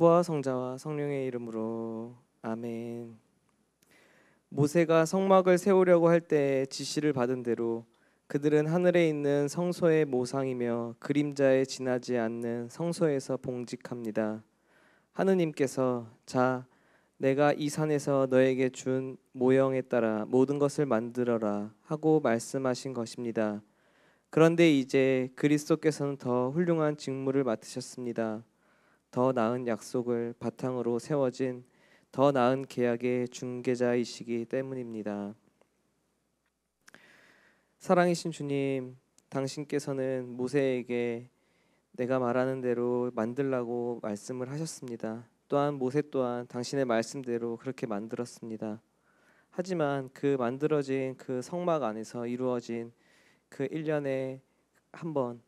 성부와 성자와 성령의 이름으로 아멘. 모세가 성막을 세우려고 할 때 지시를 받은 대로 그들은 하늘에 있는 성소의 모상이며 그림자에 지나지 않는 성소에서 봉직합니다. 하느님께서 자 내가 이 산에서 너에게 준 모형에 따라 모든 것을 만들어라 하고 말씀하신 것입니다. 그런데 이제 그리스도께서는 더 훌륭한 직무를 맡으셨습니다. 더 나은 약속을 바탕으로 세워진 더 나은 계약의 중개자이시기 때문입니다. 사랑이신 주님, 당신께서는 모세에게 내가 말하는 대로 만들라고 말씀을 하셨습니다. 또한 모세 또한 당신의 말씀대로 그렇게 만들었습니다. 하지만 그 만들어진 그 성막 안에서 이루어진 그 1년에 한번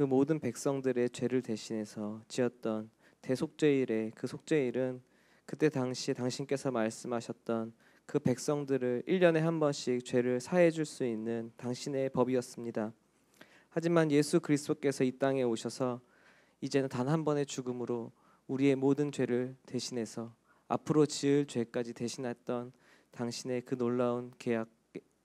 그 모든 백성들의 죄를 대신해서 지었던 대속죄일에 그 속죄일은 그때 당시 당신께서 말씀하셨던 그 백성들을 1년에 한 번씩 죄를 사해 줄 수 있는 당신의 법이었습니다. 하지만 예수 그리스도께서 이 땅에 오셔서 이제는 단 한 번의 죽음으로 우리의 모든 죄를 대신해서 앞으로 지을 죄까지 대신했던 당신의 그 놀라운 계약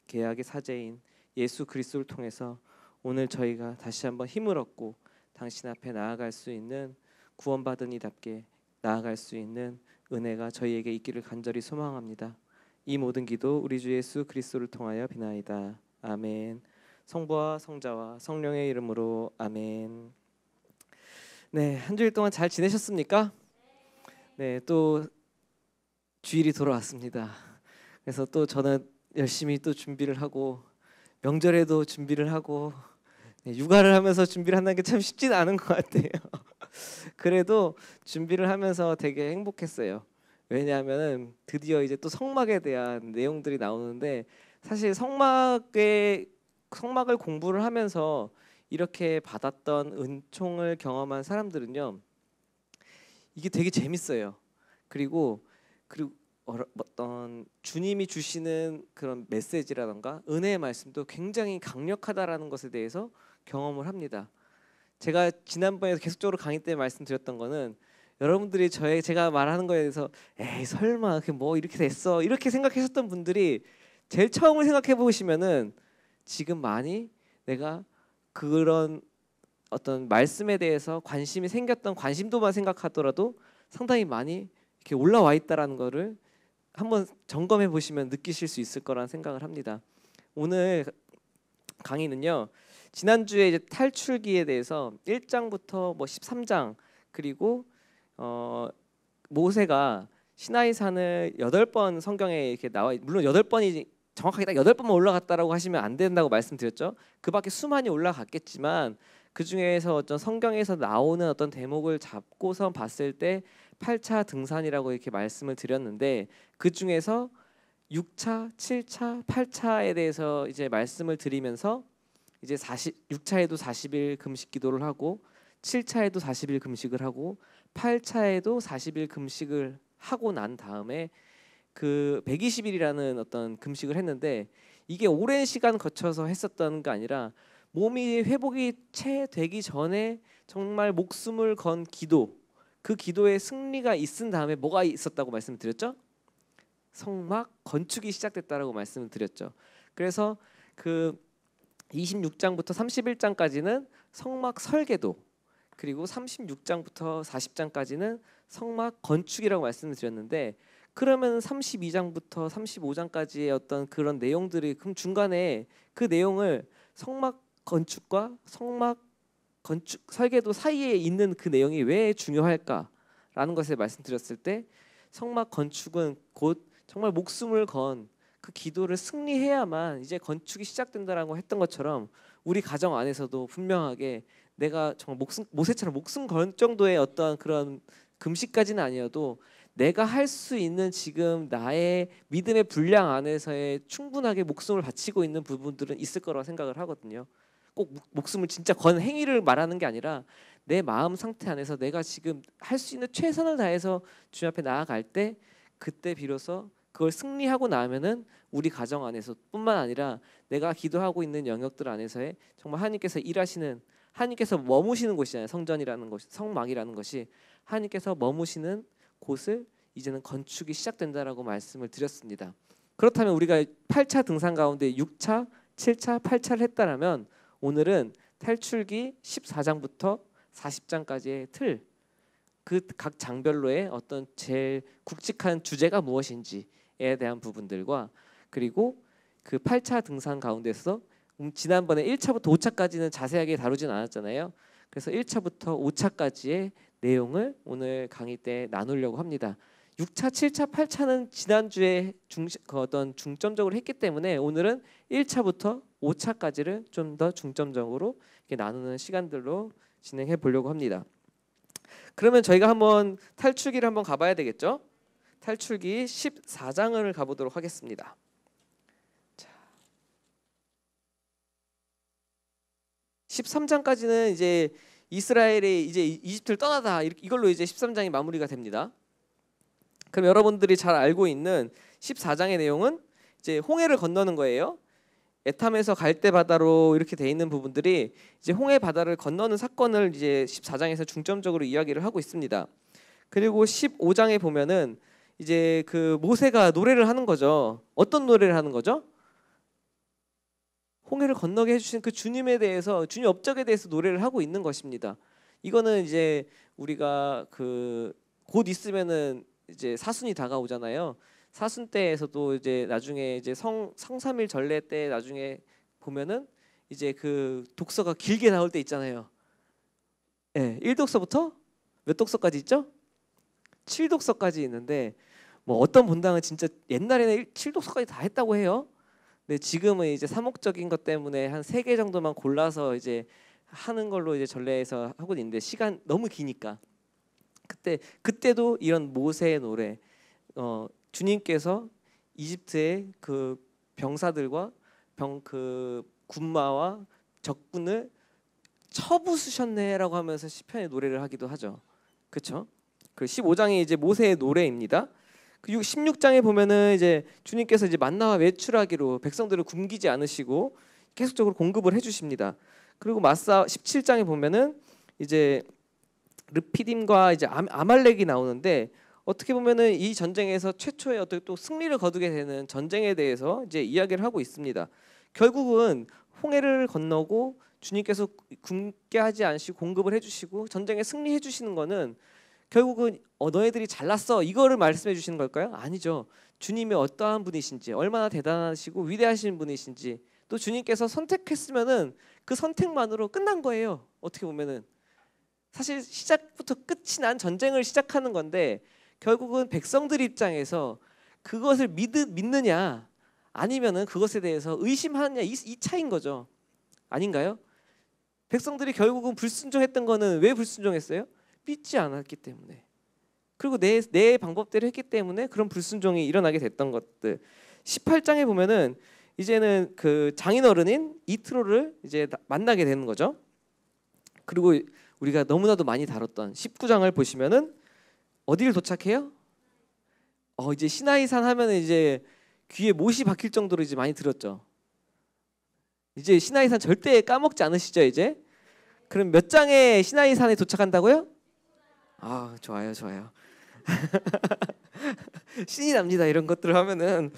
계약의 사제인 예수 그리스도를 통해서 오늘 저희가 다시 한번 힘을 얻고 당신 앞에 나아갈 수 있는 구원받은 이답게 나아갈 수 있는 은혜가 저희에게 있기를 간절히 소망합니다. 이 모든 기도 우리 주 예수 그리스도를 통하여 비나이다. 아멘. 성부와 성자와 성령의 이름으로 아멘. 네, 한 주일 동안 잘 지내셨습니까? 네, 또 주일이 돌아왔습니다. 그래서 또 저는 열심히 또 준비를 하고 명절에도 준비를 하고 네, 육아를 하면서 준비를 한다는 게 참 쉽진 않은 것 같아요. 그래도 준비를 하면서 되게 행복했어요. 왜냐하면 드디어 이제 또 성막에 대한 내용들이 나오는데 사실 성막에 성막을 공부를 하면서 이렇게 받았던 은총을 경험한 사람들은요 이게 되게 재밌어요. 그리고 그리고 어떤 주님이 주시는 그런 메시지라던가 은혜의 말씀도 굉장히 강력하다라는 것에 대해서 경험을 합니다. 제가 지난번에 계속적으로 강의 때 말씀드렸던 거는 여러분들이 저의 제가 말하는 거에 대해서 에이 설마 그 뭐 이렇게 됐어 이렇게 생각하셨던 분들이 제일 처음을 생각해 보시면은 지금 많이 내가 그런 어떤 말씀에 대해서 관심이 생겼던 관심도만 생각하더라도 상당히 많이 이렇게 올라와 있다라는 거를 한번 점검해 보시면 느끼실 수 있을 거란 생각을 합니다. 오늘 강의는요 지난주에 이제 탈출기에 대해서 1장부터 뭐 13장 그리고 어 모세가 시나이 산을 여덟 번 성경에 이렇게 나와 물론 여덟 번이 정확하게 딱 여덟 번만 올라갔다라고 하시면 안 된다고 말씀드렸죠. 그 밖에 수많이 올라갔겠지만 그 중에서 어떤 성경에서 나오는 어떤 대목을 잡고서 봤을 때 8차 등산이라고 이렇게 말씀을 드렸는데 그 중에서 6차, 7차, 8차에 대해서 이제 말씀을 드리면서 이제 40, 6차에도 40일 금식 기도를 하고 7차에도 40일 금식을 하고 8차에도 40일 금식을 하고 난 다음에 그 120일이라는 어떤 금식을 했는데 이게 오랜 시간 거쳐서 했었던 게 아니라 몸이 회복이 채 되기 전에 정말 목숨을 건 기도 그 기도에 승리가 있은 다음에 뭐가 있었다고 말씀드렸죠? 성막 건축이 시작됐다라고 말씀을 드렸죠. 그래서 그 26장부터 31장까지는 성막 설계도 그리고 36장부터 40장까지는 성막 건축이라고 말씀을 드렸는데 그러면 32장부터 35장까지의 어떤 그런 내용들이 그럼 중간에 그 내용을 성막 건축과 성막 건축 설계도 사이에 있는 그 내용이 왜 중요할까라는 것을 말씀드렸을 때 성막 건축은 곧 정말 목숨을 건그 기도를 승리해야만 이제 건축이 시작된다라고 했던 것처럼 우리 가정 안에서도 분명하게 내가 정말 목숨, 모세처럼 목숨 건 정도의 어떤 그런 금식까지는 아니어도 내가 할 수 있는 지금 나의 믿음의 분량 안에서의 충분하게 목숨을 바치고 있는 부분들은 있을 거라고 생각을 하거든요. 꼭 목숨을 진짜 건 행위를 말하는 게 아니라 내 마음 상태 안에서 내가 지금 할 수 있는 최선을 다해서 주님 앞에 나아갈 때 그때 비로소 그걸 승리하고 나면은 우리 가정 안에서뿐만 아니라 내가 기도하고 있는 영역들 안에서의 정말 하나님께서 일하시는 하나님께서 머무시는 곳이잖아요. 성전이라는 것이 성막이라는 것이 하나님께서 머무시는 곳을 이제는 건축이 시작된다라고 말씀을 드렸습니다. 그렇다면 우리가 8차 등산 가운데 6차, 7차, 8차를 했다라면 오늘은 탈출기 14장부터 40장까지의 틀, 그 각 장별로의 어떤 제일 굵직한 주제가 무엇인지 에 대한 부분들과 그리고 그 8차 등산 가운데서 음, 지난번에 1차부터 5차까지는 자세하게 다루진 않았잖아요. 그래서 1차부터 5차까지의 내용을 오늘 강의 때 나누려고 합니다. 6차, 7차, 8차는 지난주에 중, 그 어떤 중점적으로 했기 때문에 오늘은 1차부터 5차까지를 좀 더 중점적으로 나누는 시간들로 진행해 보려고 합니다. 그러면 저희가 한번 탈출기를 한번 가봐야 되겠죠? 탈출기 14장을 가보도록 하겠습니다. 자, 13장까지는 이제 이스라엘이 이제 이집트를 떠나다 이걸로 이제 13장이 마무리가 됩니다. 그럼 여러분들이 잘 알고 있는 14장의 내용은 이제 홍해를 건너는 거예요. 에탐에서 갈대 바다로 이렇게 돼 있는 부분들이 이제 홍해 바다를 건너는 사건을 이제 14장에서 중점적으로 이야기를 하고 있습니다. 그리고 15장에 보면은 이제 그 모세가 노래를 하는 거죠. 어떤 노래를 하는 거죠? 홍해를 건너게 해주신 그 주님에 대해서 주님 업적에 대해서 노래를 하고 있는 것입니다. 이거는 이제 우리가 그 곧 있으면은 이제 사순이 다가오잖아요. 사순 때에서도 이제 나중에 이제 성 성삼일 전례 때 나중에 보면은 이제 그 독서가 길게 나올 때 있잖아요. 예, 네, 1독서부터 몇 독서까지 있죠? 7독서까지 있는데 뭐 어떤 분당은 진짜 옛날에는 7독서까지 다 했다고 해요. 근데 지금은 이제 사목적인 것 때문에 한 세 개 정도만 골라서 이제 하는 걸로 이제 전례에서 하고 있는데 시간 너무 기니까 그때 그때도 이런 모세의 노래 어, 주님께서 이집트의 그 병사들과 병그 군마와 적군을 처부수셨네라고 하면서 시편의 노래를 하기도 하죠. 그렇죠? 그 15장이 이제 모세의 노래입니다. 그 16장에 보면은 이제 주님께서 이제 만나와 외출하기로 백성들을 굶기지 않으시고 계속적으로 공급을 해주십니다. 그리고 마사 17장에 보면은 이제 르피딤과 이제 아말렉이 나오는데 어떻게 보면은 이 전쟁에서 최초의 어떤 또 승리를 거두게 되는 전쟁에 대해서 이제 이야기를 하고 있습니다. 결국은 홍해를 건너고 주님께서 굶게 하지 않으시고 공급을 해주시고 전쟁에 승리해 주시는 것은 결국은 어, 너희들이 잘났어 이거를 말씀해 주시는 걸까요? 아니죠. 주님이 어떠한 분이신지 얼마나 대단하시고 위대하신 분이신지 또 주님께서 선택했으면은 그 선택만으로 끝난 거예요. 어떻게 보면은 사실 시작부터 끝이 난 전쟁을 시작하는 건데 결국은 백성들 입장에서 그것을 믿, 믿느냐 아니면은 그것에 대해서 의심하느냐 이, 이 차인 거죠. 아닌가요? 백성들이 결국은 불순종했던 거는 왜 불순종했어요? 믿지 않았기 때문에 그리고 내, 내 방법대로 했기 때문에 그런 불순종이 일어나게 됐던 것들 18장에 보면은 이제는 그 장인어른인 이트로를 이제 만나게 되는 거죠 그리고 우리가 너무나도 많이 다뤘던 19장을 보시면은 어디를 도착해요? 어 이제 시나이산 하면 은 이제 귀에 못이 박힐 정도로 이제 많이 들었죠. 이제 시나이산 절대 까먹지 않으시죠 이제? 그럼 몇 장에 시나이산에 도착한다고요? 아 좋아요 좋아요. 신이 납니다 이런 것들을 하면은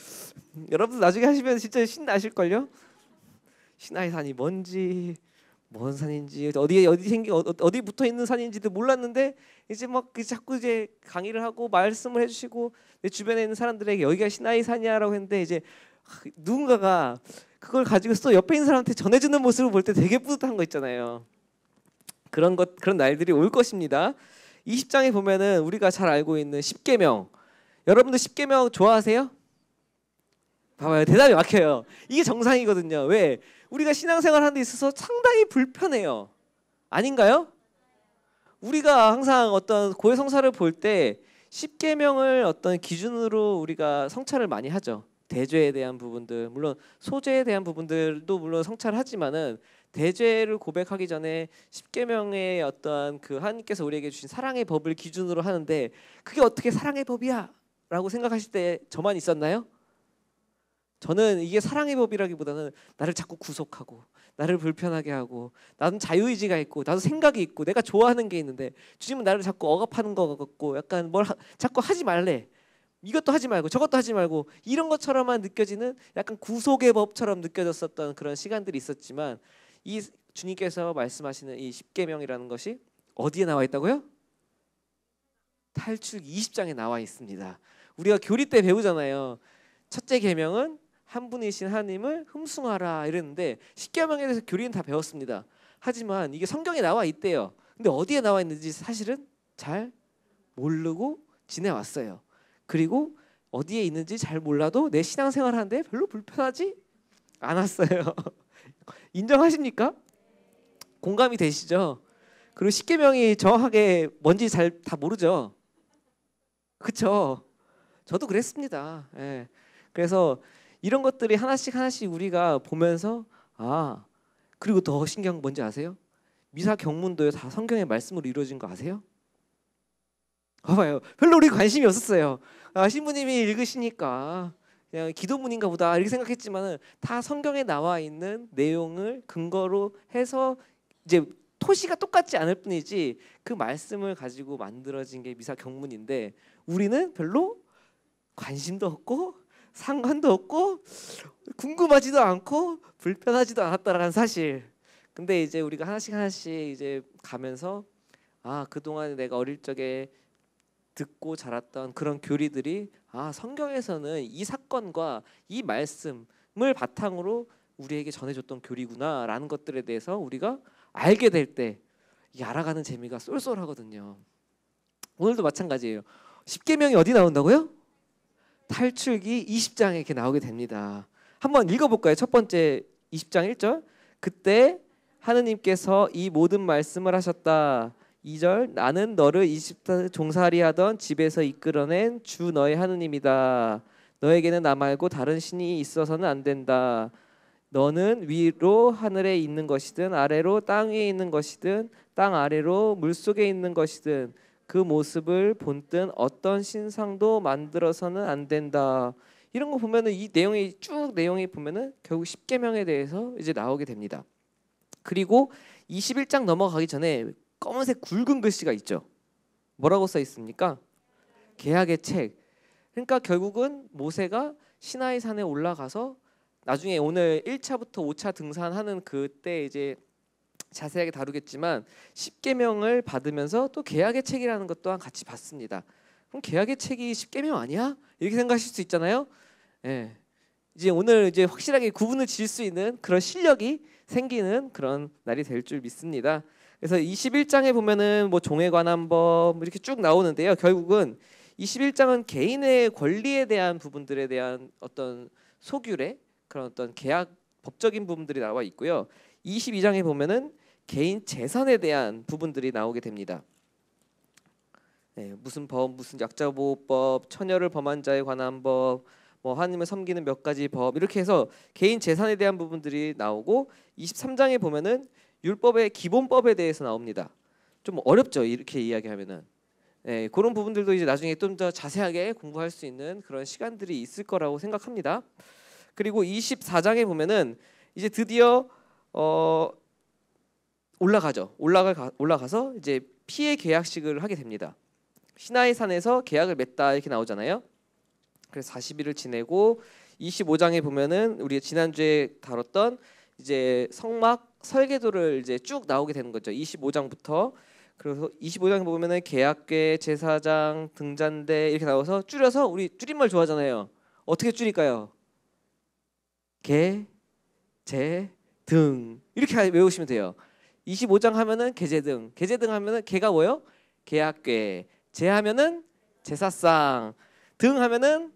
여러분들 나중에 하시면 진짜 신 나실 걸요. 신하의 산이 뭔지 뭔 산인지 어디에 어디 생기 어, 어디 붙어 있는 산인지도 몰랐는데 이제 막 그 자꾸 이제 강의를 하고 말씀을 해주시고 내 주변에 있는 사람들에게 여기가 신하의 산이야라고 했는데 이제 누군가가 그걸 가지고 또 옆에 있는 사람한테 전해주는 모습을 볼 때 되게 뿌듯한 거 있잖아요. 그런 것 그런 날들이 올 것입니다. 20장에 보면은 우리가 잘 알고 있는 10계명. 여러분들 10계명 좋아하세요? 봐봐요. 대답이 막혀요. 이게 정상이거든요. 왜? 우리가 신앙생활 하는 데 있어서 상당히 불편해요. 아닌가요? 우리가 항상 어떤 고해 성사를 볼때 10계명을 어떤 기준으로 우리가 성찰을 많이 하죠. 대죄에 대한 부분들, 물론 소재에 대한 부분들도 물론 성찰하지만은 대죄를 고백하기 전에 십계명의 어떤 그 하나님께서 우리에게 주신 사랑의 법을 기준으로 하는데 그게 어떻게 사랑의 법이야라고 생각하실 때 저만 있었나요? 저는 이게 사랑의 법이라기보다는 나를 자꾸 구속하고 나를 불편하게 하고 나는 자유의지가 있고 나도 생각이 있고 내가 좋아하는 게 있는데 주님은 나를 자꾸 억압하는 것 같고 약간 뭘 하, 자꾸 하지 말래 이것도 하지 말고 저것도 하지 말고 이런 것처럼만 느껴지는 약간 구속의 법처럼 느껴졌었던 그런 시간들이 있었지만 이 주님께서 말씀하시는 이 십계명이라는 것이 어디에 나와 있다고요? 탈출 20장에 나와 있습니다. 우리가 교리 때 배우잖아요. 첫째 계명은 한 분이신 하나님을 흠숭하라 이랬는데 십계명에 대해서 교리는 다 배웠습니다. 하지만 이게 성경에 나와 있대요. 근데 어디에 나와 있는지 사실은 잘 모르고 지내왔어요. 그리고 어디에 있는지 잘 몰라도 내 신앙생활 하는데 별로 불편하지 않았어요. 인정하십니까? 공감이 되시죠? 그리고 십계명이 정확하게 뭔지 잘 다 모르죠. 그쵸? 저도 그랬습니다. 예. 그래서 이런 것들이 하나씩 하나씩 우리가 보면서 아 그리고 더 신기한 뭔지 아세요? 미사 경문도에 다 성경의 말씀으로 이루어진 거 아세요? 봐봐요. 별로 우리 관심이 없었어요. 아 신부님이 읽으시니까 그냥 기도문인가 보다 이렇게 생각했지만은 다 성경에 나와 있는 내용을 근거로 해서 이제 토시가 똑같지 않을 뿐이지 그 말씀을 가지고 만들어진 게 미사 경문인데 우리는 별로 관심도 없고 상관도 없고 궁금하지도 않고 불편하지도 않았다라는 사실. 근데 이제 우리가 하나씩 하나씩 이제 가면서 아 그동안 내가 어릴 적에 듣고 자랐던 그런 교리들이 아 성경에서는 이 사건과 이 말씀을 바탕으로 우리에게 전해줬던 교리구나라는 것들에 대해서 우리가 알게 될 때 알아가는 재미가 쏠쏠하거든요. 오늘도 마찬가지예요. 십계명이 어디 나온다고요? 탈출기 20장에 이렇게 나오게 됩니다. 한번 읽어볼까요? 첫 번째 20장 1절. 그때 하느님께서 이 모든 말씀을 하셨다. 2절 나는 너를 이집트 종살이 하던 집에서 이끌어낸 주 너의 하느님이다. 너에게는 나 말고 다른 신이 있어서는 안 된다. 너는 위로 하늘에 있는 것이든 아래로 땅 위에 있는 것이든 땅 아래로 물 속에 있는 것이든 그 모습을 본뜬 어떤 신상도 만들어서는 안 된다. 이런 거 보면은 이 내용이 쭉 내용이 보면은 결국 십계명에 대해서 이제 나오게 됩니다. 그리고 21장 넘어가기 전에 검은색 굵은 글씨가 있죠. 뭐라고 써 있습니까? 계약의 책. 그러니까 결국은 모세가 시나이 산에 올라가서 나중에 오늘 1차부터 5차 등산하는 그때 이제 자세하게 다루겠지만 1계명을 받으면서 또 계약의 책이라는 것 또한 같이 봤습니다. 그럼 계약의 책이 1계명 아니야? 이렇게 생각하실 수 있잖아요. 예. 이제 오늘 이제 확실하게 구분을 지을 수 있는 그런 실력이 생기는 그런 날이 될 줄 믿습니다. 그래서 21장에 보면은 뭐 종에 관한 법 뭐 이렇게 쭉 나오는데요. 결국은 21장은 개인의 권리에 대한 부분들에 대한 어떤 소규례 그런 어떤 계약 법적인 부분들이 나와 있고요. 22장에 보면은 개인 재산에 대한 부분들이 나오게 됩니다. 네, 무슨 법, 무슨 약자 보호법, 처녀를 범한 자에 관한 법, 뭐 하나님을 섬기는 몇 가지 법 이렇게 해서 개인 재산에 대한 부분들이 나오고 23장에 보면은 율법의 기본법에 대해서 나옵니다. 좀 어렵죠 이렇게 이야기하면은 네, 그런 부분들도 이제 나중에 좀 더 자세하게 공부할 수 있는 그런 시간들이 있을 거라고 생각합니다. 그리고 24장에 보면은 이제 드디어 어 올라가죠. 올라가 올라가서 이제 피해 계약식을 하게 됩니다. 시나이 산에서 계약을 맺다 이렇게 나오잖아요. 그래서 40일을 지내고 25장에 보면은 우리가 지난주에 다뤘던 이제 성막 설계도를 이제 쭉 나오게 되는 거죠. 25장부터 그래서 25장 보면은 계약계, 제사장, 등잔대 이렇게 나와서 줄여서 우리 줄임말 좋아하잖아요. 어떻게 줄일까요? 계, 제, 등 이렇게 외우시면 돼요. 25장 하면은 계제등, 계제등 하면은 계가 뭐요? 계약계, 제 하면은 제사상, 등 하면은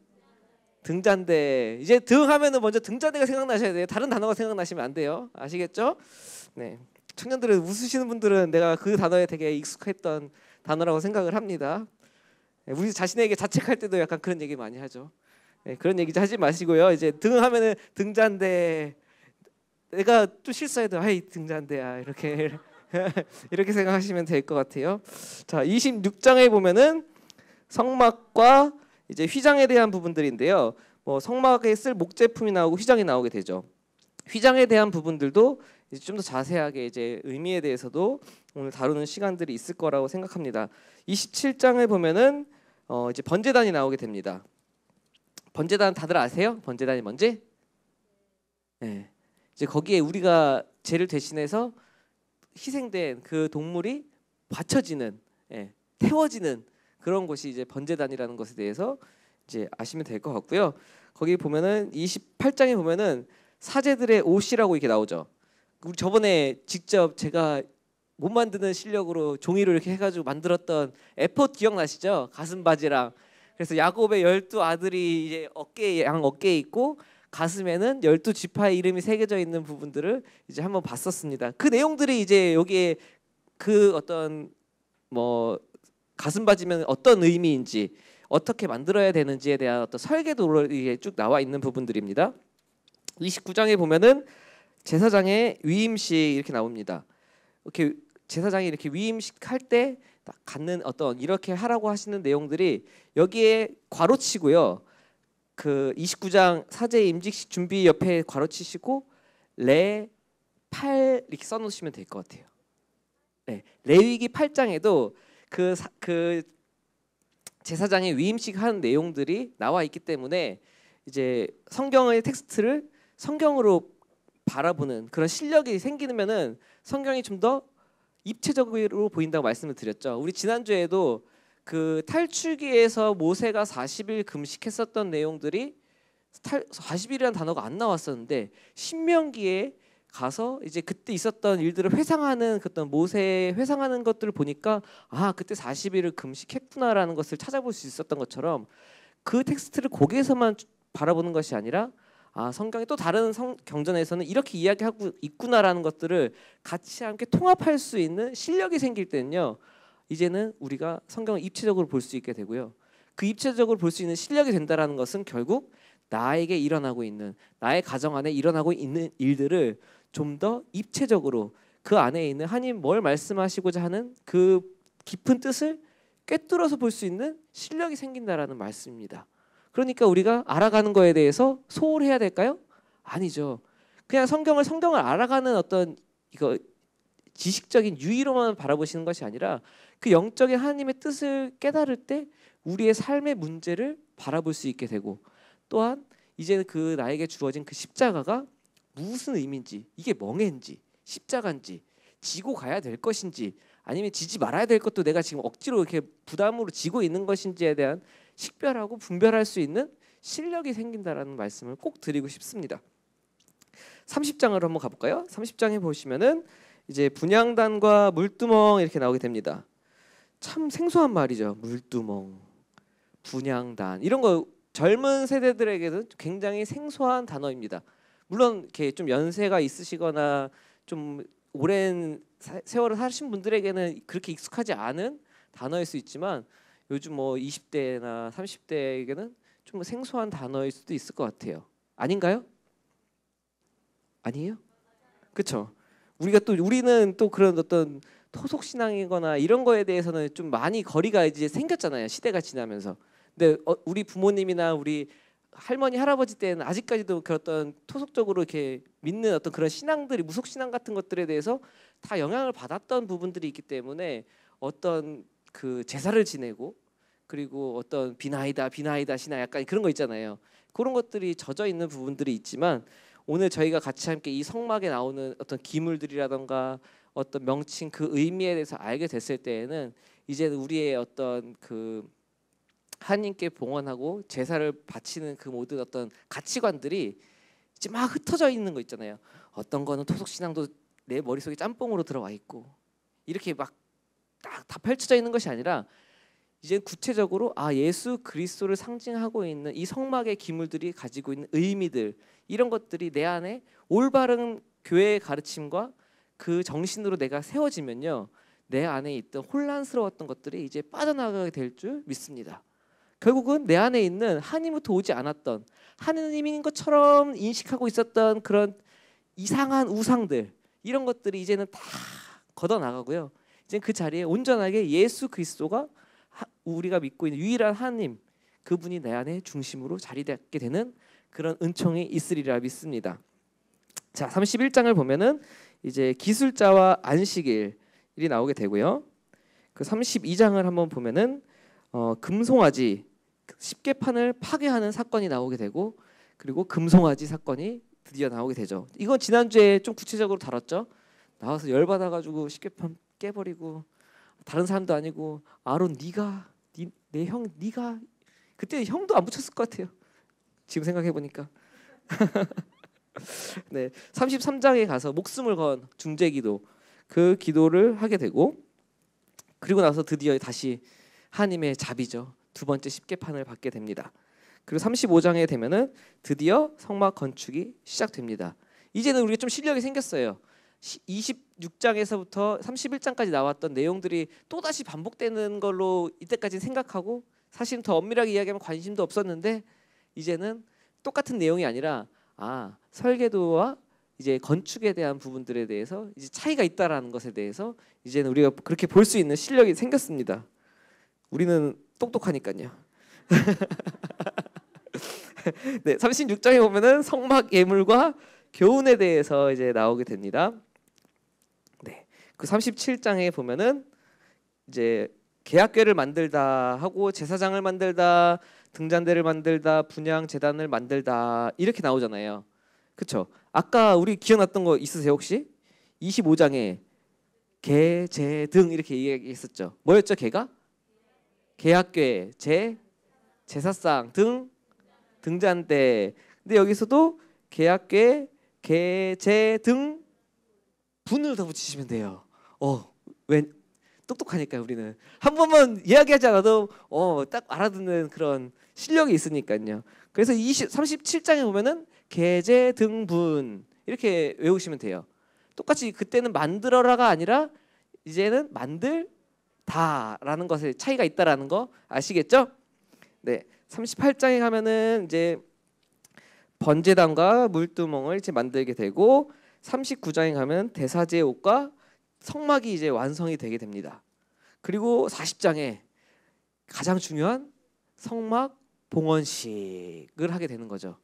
등잔대 이제 등하면은 먼저 등잔대가 생각나셔야 돼요. 다른 단어가 생각나시면 안 돼요. 아시겠죠? 네. 청년들은 웃으시는 분들은 내가 그 단어에 되게 익숙했던 단어라고 생각을 합니다. 네, 우리 자신에게 자책할 때도 약간 그런 얘기 많이 하죠. 네, 그런 얘기 하지 마시고요. 이제 등하면은 등잔대 내가 또 실수해도 아이 등잔대야 이렇게 이렇게 생각하시면 될 것 같아요. 자, 26장에 보면은 성막과 이제 휘장에 대한 부분들인데요. 뭐 성막에 쓸 목제품이 나오고 휘장이 나오게 되죠. 휘장에 대한 부분들도 좀 더 자세하게 이제 의미에 대해서도 오늘 다루는 시간들이 있을 거라고 생각합니다. 27장에 보면은 어 이제 번제단이 나오게 됩니다. 번제단 다들 아세요? 번제단이 뭔지? 네. 이제 거기에 우리가 죄를 대신해서 희생된 그 동물이 받쳐지는 예, 태워지는 그런 곳이 이제 번제단이라는 것에 대해서 이제 아시면 될 것 같고요. 거기 보면은 28장에 보면은 사제들의 옷이라고 이렇게 나오죠. 저번에 직접 제가 못 만드는 실력으로 종이로 이렇게 해가지고 만들었던 에폿 기억나시죠? 가슴 바지랑 그래서 야곱의 열두 아들이 이제 어깨 양 어깨에 있고 가슴에는 열두 지파의 이름이 새겨져 있는 부분들을 이제 한번 봤었습니다. 그 내용들이 이제 여기에 그 어떤 뭐 가슴 바지면 어떤 의미인지 어떻게 만들어야 되는지에 대한 어떤 설계도로 이게 쭉 나와 있는 부분들입니다. 29장에 보면은 제사장의 위임식 이렇게 나옵니다. 이렇게 제사장이 이렇게 위임식 할 때 갖는 어떤 이렇게 하라고 하시는 내용들이 여기에 괄호 치고요. 그 29장 사제 임직식 준비 옆에 괄호 치시고 레 8 이렇게 써 놓으시면 될 것 같아요. 네. 레위기 8장에도 그, 사, 그 제사장의 위임식 한 내용들이 나와 있기 때문에 이제 성경의 텍스트를 성경으로 바라보는 그런 실력이 생기면은 성경이 좀 더 입체적으로 보인다고 말씀을 드렸죠. 우리 지난주에도 그 탈출기에서 모세가 40일 금식했었던 내용들이 40일이라는 단어가 안 나왔었는데 신명기에 가서 이제 그때 있었던 일들을 회상하는 그떤 모세 회상하는 것들을 보니까 아 그때 40일을 금식했구나라는 것을 찾아볼 수 있었던 것처럼 그 텍스트를 거기에서만 바라보는 것이 아니라 아 성경의 또 다른 성, 경전에서는 이렇게 이야기하고 있구나라는 것들을 같이 함께 통합할 수 있는 실력이 생길 때는요 이제는 우리가 성경을 입체적으로 볼 수 있게 되고요 그 입체적으로 볼 수 있는 실력이 된다라는 것은 결국 나에게 일어나고 있는 나의 가정 안에 일어나고 있는 일들을 좀더 입체적으로 그 안에 있는 하나님 뭘 말씀하시고자 하는 그 깊은 뜻을 꿰뚫어서 볼 수 있는 실력이 생긴다라는 말씀입니다. 그러니까 우리가 알아가는 거에 대해서 소홀해야 될까요? 아니죠. 그냥 성경을 성경을 알아가는 어떤 이거 지식적인 유의로만 바라보시는 것이 아니라 그 영적인 하나님의 뜻을 깨달을 때 우리의 삶의 문제를 바라볼 수 있게 되고 또한 이제 그 나에게 주어진 그 십자가가 무슨 의미인지 이게 멍해인지 십자가인지 지고 가야 될 것인지 아니면 지지 말아야 될 것도 내가 지금 억지로 이렇게 부담으로 지고 있는 것인지에 대한 식별하고 분별할 수 있는 실력이 생긴다라는 말씀을 꼭 드리고 싶습니다. 30장으로 한번 가볼까요? 30장에 보시면은 이제 분양단과 물두멍 이렇게 나오게 됩니다. 참 생소한 말이죠. 물두멍, 분양단 이런 거 젊은 세대들에게는 굉장히 생소한 단어입니다. 물론 이렇게 좀 연세가 있으시거나 좀 오랜 세월을 사신 분들에게는 그렇게 익숙하지 않은 단어일 수 있지만 요즘 뭐 20대나 30대에게는 좀 생소한 단어일 수도 있을 것 같아요. 아닌가요? 아니에요? 그렇죠. 우리가 또 우리는 또 그런 어떤 토속 신앙이거나 이런 거에 대해서는 좀 많이 거리가 이제 생겼잖아요. 시대가 지나면서. 근데 어, 우리 부모님이나 우리 할머니 할아버지 때는 아직까지도 그랬던 토속적으로 이렇게 믿는 어떤 그런 신앙들이 무속 신앙 같은 것들에 대해서 다 영향을 받았던 부분들이 있기 때문에 어떤 그 제사를 지내고 그리고 어떤 비나이다 비나이다 신화 약간 그런 거 있잖아요. 그런 것들이 젖어 있는 부분들이 있지만 오늘 저희가 같이 함께 이 성막에 나오는 어떤 기물들이라던가 어떤 명칭 그 의미에 대해서 알게 됐을 때에는 이제 우리의 어떤 그 하나님께 봉헌하고 제사를 바치는 그 모든 어떤 가치관들이 이제 막 흩어져 있는 거 있잖아요. 어떤 거는 토속 신앙도 내 머릿속에 짬뽕으로 들어와 있고 이렇게 막 딱 다 펼쳐져 있는 것이 아니라 이제 구체적으로 아 예수 그리스도를 상징하고 있는 이 성막의 기물들이 가지고 있는 의미들 이런 것들이 내 안에 올바른 교회의 가르침과 그 정신으로 내가 세워지면요 내 안에 있던 혼란스러웠던 것들이 이제 빠져나가게 될 줄 믿습니다. 결국은 내 안에 있는 하나님부터 오지 않았던 하느님인 것처럼 인식하고 있었던 그런 이상한 우상들 이런 것들이 이제는 다 걷어 나가고요. 이제 그 자리에 온전하게 예수 그리스도가 우리가 믿고 있는 유일한 하나님 그분이 내 안에 중심으로 자리잡게 되는 그런 은총이 있으리라 믿습니다. 자, 31장을 보면은 이제 기술자와 안식일이 나오게 되고요. 그 32장을 한번 보면은 어, 금송아지 십계 판을 파괴하는 사건이 나오게 되고 그리고 금송아지 사건이 드디어 나오게 되죠. 이건 지난주에 좀 구체적으로 다뤘죠. 나와서 열 받아가지고 십계판 깨버리고 다른 사람도 아니고 아론 네가 내형 네가 그때 형도 안 붙였을 것 같아요. 지금 생각해 보니까. 네, 33장에 가서 목숨을 건 중재기도 그 기도를 하게 되고 그리고 나서 드디어 다시 하나님의 자비죠. 두 번째 십계판을 받게 됩니다. 그리고 35장에 되면은 드디어 성막 건축이 시작됩니다. 이제는 우리가 좀 실력이 생겼어요. 26장에서부터 31장까지 나왔던 내용들이 또다시 반복되는 걸로 이때까지 생각하고 사실 더 엄밀하게 이야기하면 관심도 없었는데 이제는 똑같은 내용이 아니라 아 설계도와 이제 건축에 대한 부분들에 대해서 이제 차이가 있다라는 것에 대해서 이제는 우리가 그렇게 볼 수 있는 실력이 생겼습니다. 우리는 똑똑하니까요. 네, 36장에 보면은 성막 예물과 교훈에 대해서 이제 나오게 됩니다. 네. 그 37장에 보면은 이제 계약궤를 만들다 하고 제사장을 만들다 등잔대를 만들다 분양 재단을 만들다 이렇게 나오잖아요. 그렇죠? 아까 우리 기억났던 거 있으세요 혹시? 25장에 개, 제, 등 이렇게 얘기했었죠. 뭐였죠? 개가 계약궤, 제, 제사상 등 등잔대. 근데 여기서도 계약궤, 계제 등 분을 더 붙이시면 돼요. 어, 웬 똑똑하니까 우리는 한 번만 이야기하지 않아도 어, 딱 알아듣는 그런 실력이 있으니까요. 그래서 20, 37장에 보면은 계제 등분 이렇게 외우시면 돼요. 똑같이 그때는 만들어라가 아니라 이제는 만들 다라는 것에 차이가 있다라는 거 아시겠죠? 네. 38장에 가면은 이제 번제단과 물두멍을 이제 만들게 되고 39장에 가면 대사제 옷과 성막이 이제 완성이 되게 됩니다. 그리고 40장에 가장 중요한 성막 봉헌식을 하게 되는 거죠.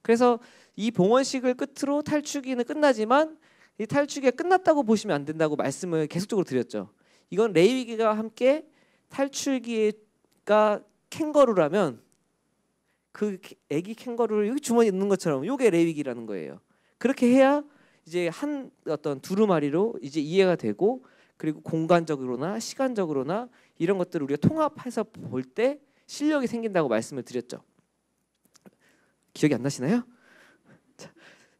그래서 이 봉헌식을 끝으로 탈추기는 끝나지만 이 탈추기가 끝났다고 보시면 안 된다고 말씀을 계속적으로 드렸죠. 이건 레위기가 함께 탈출기가 캥거루라면 그 애기 캥거루를 여기 주머니에 넣는 것처럼 요게 레위기라는 거예요. 그렇게 해야 이제 한 어떤 두루마리로 이제 이해가 되고 그리고 공간적으로나 시간적으로나 이런 것들을 우리가 통합해서 볼 때 실력이 생긴다고 말씀을 드렸죠. 기억이 안 나시나요? 자,